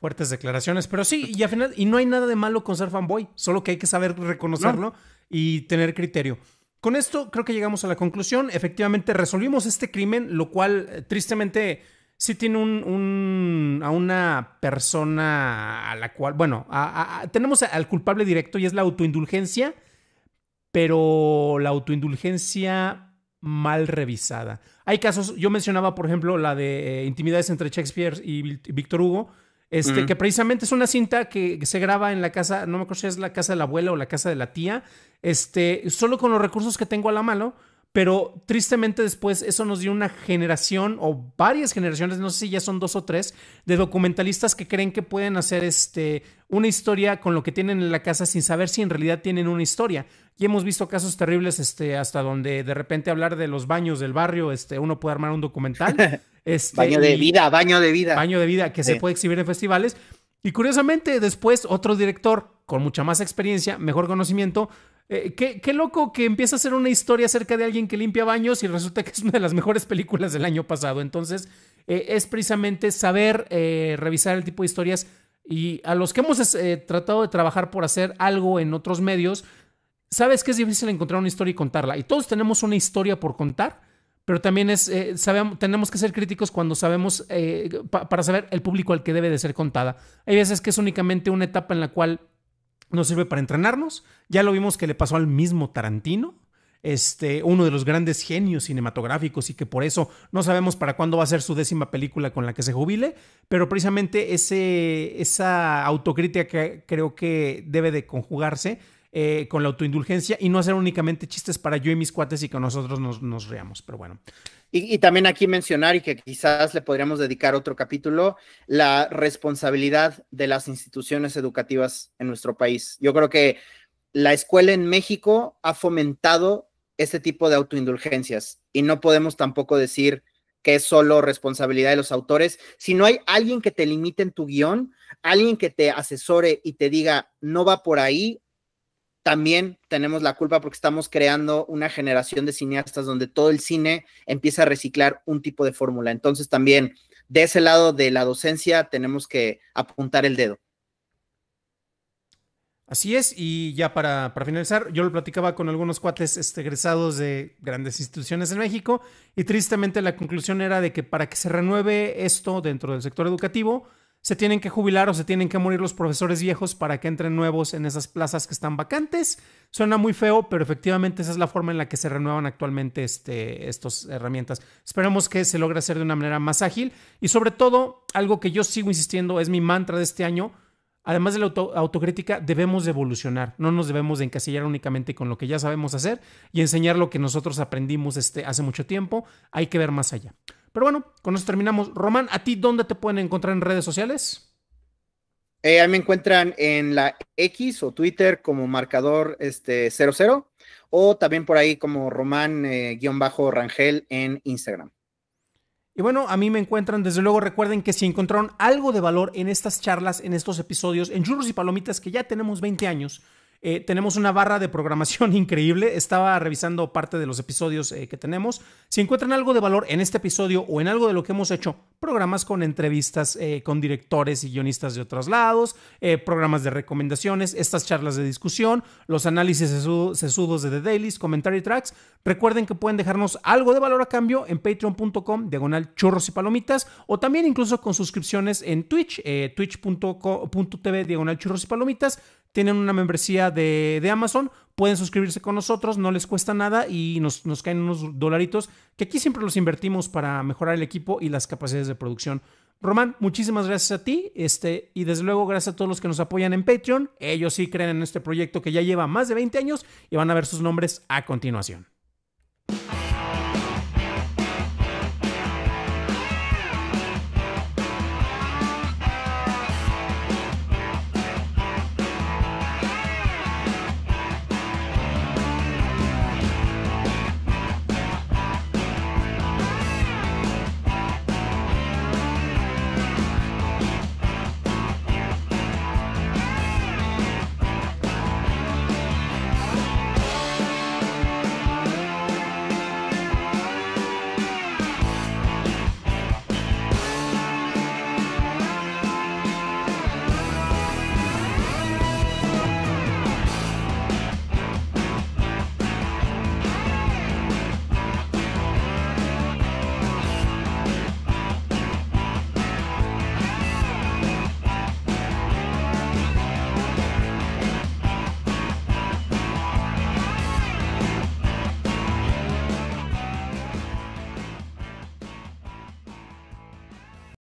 Fuertes declaraciones, pero sí, y, al final, y no hay nada de malo con ser fanboy, solo que hay que saber reconocerlo y tener criterio. Con esto creo que llegamos a la conclusión. Efectivamente, resolvimos este crimen, lo cual eh, tristemente sí tiene un, a una persona a la cual, bueno, tenemos al culpable directo y es la autoindulgencia, pero la autoindulgencia mal revisada. Hay casos, yo mencionaba por ejemplo la de eh, intimidades entre Shakespeare y Víctor Hugo, este, que precisamente es una cinta que se graba en la casa, no me acuerdo si es la casa de la abuela o la casa de la tía, este, solo con los recursos que tengo a la mano, pero tristemente después eso nos dio una generación o varias generaciones, no sé si ya son dos o tres, de documentalistas que creen que pueden hacer este, una historia con lo que tienen en la casa sin saber si en realidad tienen una historia. Y hemos visto casos terribles este, hasta donde de repente hablar de los baños del barrio, este, uno puede armar un documental. Este, baño de vida, baño de vida. Baño de vida que se puede exhibir en festivales. Y curiosamente después otro director con mucha más experiencia, mejor conocimiento, eh, qué, loco que empieza a hacer una historia acerca de alguien que limpia baños y resulta que es una de las mejores películas del año pasado. Entonces, eh, es precisamente saber eh, revisar el tipo de historias y a los que hemos tratado de trabajar por hacer algo en otros medios, sabes que es difícil encontrar una historia y contarla. Y todos tenemos una historia por contar, pero también es, sabemos, tenemos que ser críticos cuando sabemos, para saber el público al que debe de ser contada. Hay veces que es únicamente una etapa en la cual no sirve para entrenarnos. Ya lo vimos que le pasó al mismo Tarantino, este, uno de los grandes genios cinematográficos y que por eso no sabemos para cuándo va a ser su décima película con la que se jubile, pero precisamente ese, esa autocrítica que creo que debe de conjugarse eh, con la autoindulgencia y no hacer únicamente chistes para yo y mis cuates y que nosotros nos, nos reamos. Pero bueno, y, también aquí mencionar, y que quizás le podríamos dedicar otro capítulo, la responsabilidad de las instituciones educativas en nuestro país. Yo creo que la escuela en México ha fomentado este tipo de autoindulgencias y no podemos tampoco decir que es solo responsabilidad de los autores. Si no hay alguien que te limite en tu guión, alguien que te asesore y te diga, no va por ahí, también tenemos la culpa porque estamos creando una generación de cineastas donde todo el cine empieza a reciclar un tipo de fórmula. Entonces también de ese lado de la docencia tenemos que apuntar el dedo. Así es, y ya para, finalizar, yo lo platicaba con algunos cuates este, egresados de grandes instituciones en México y tristemente la conclusión era de que para que se renueve esto dentro del sector educativo, se tienen que jubilar o se tienen que morir los profesores viejos para que entren nuevos en esas plazas que están vacantes. Suena muy feo, pero efectivamente esa es la forma en la que se renuevan actualmente este, estas herramientas. Esperemos que se logre hacer de una manera más ágil y sobre todo, algo que yo sigo insistiendo, es mi mantra de este año. Además de la autocrítica, debemos evolucionar, no nos debemos de encasillar únicamente con lo que ya sabemos hacer y enseñar lo que nosotros aprendimos este, hace mucho tiempo, hay que ver más allá. Pero bueno, con eso terminamos. Román, ¿a ti dónde te pueden encontrar en redes sociales? Eh, ahí me encuentran en la X o Twitter como marcador este, 00 o también por ahí como Román-Rangel eh, en Instagram. Y bueno, a mí me encuentran, desde luego recuerden que si encontraron algo de valor en estas charlas, en estos episodios, en Churros y Palomitas, que ya tenemos 20 años, eh, tenemos una barra de programación increíble. Estaba revisando parte de los episodios eh, que tenemos. Si encuentran algo de valor en este episodio o en algo de lo que hemos hecho, programas con entrevistas eh, con directores y guionistas de otros lados, programas de recomendaciones, estas charlas de discusión, los análisis sesudos de The Dailies, commentary tracks. Recuerden que pueden dejarnos algo de valor a cambio en patreon.com, diagonal churros y palomitas, o también incluso con suscripciones en Twitch, twitch.tv, diagonal churros y palomitas tienen una membresía de, Amazon, pueden suscribirse con nosotros, no les cuesta nada y nos, nos caen unos dolaritos que aquí siempre los invertimos para mejorar el equipo y las capacidades de producción. Román, muchísimas gracias a ti este, y desde luego gracias a todos los que nos apoyan en Patreon. Ellos sí creen en este proyecto que ya lleva más de 20 años y van a ver sus nombres a continuación.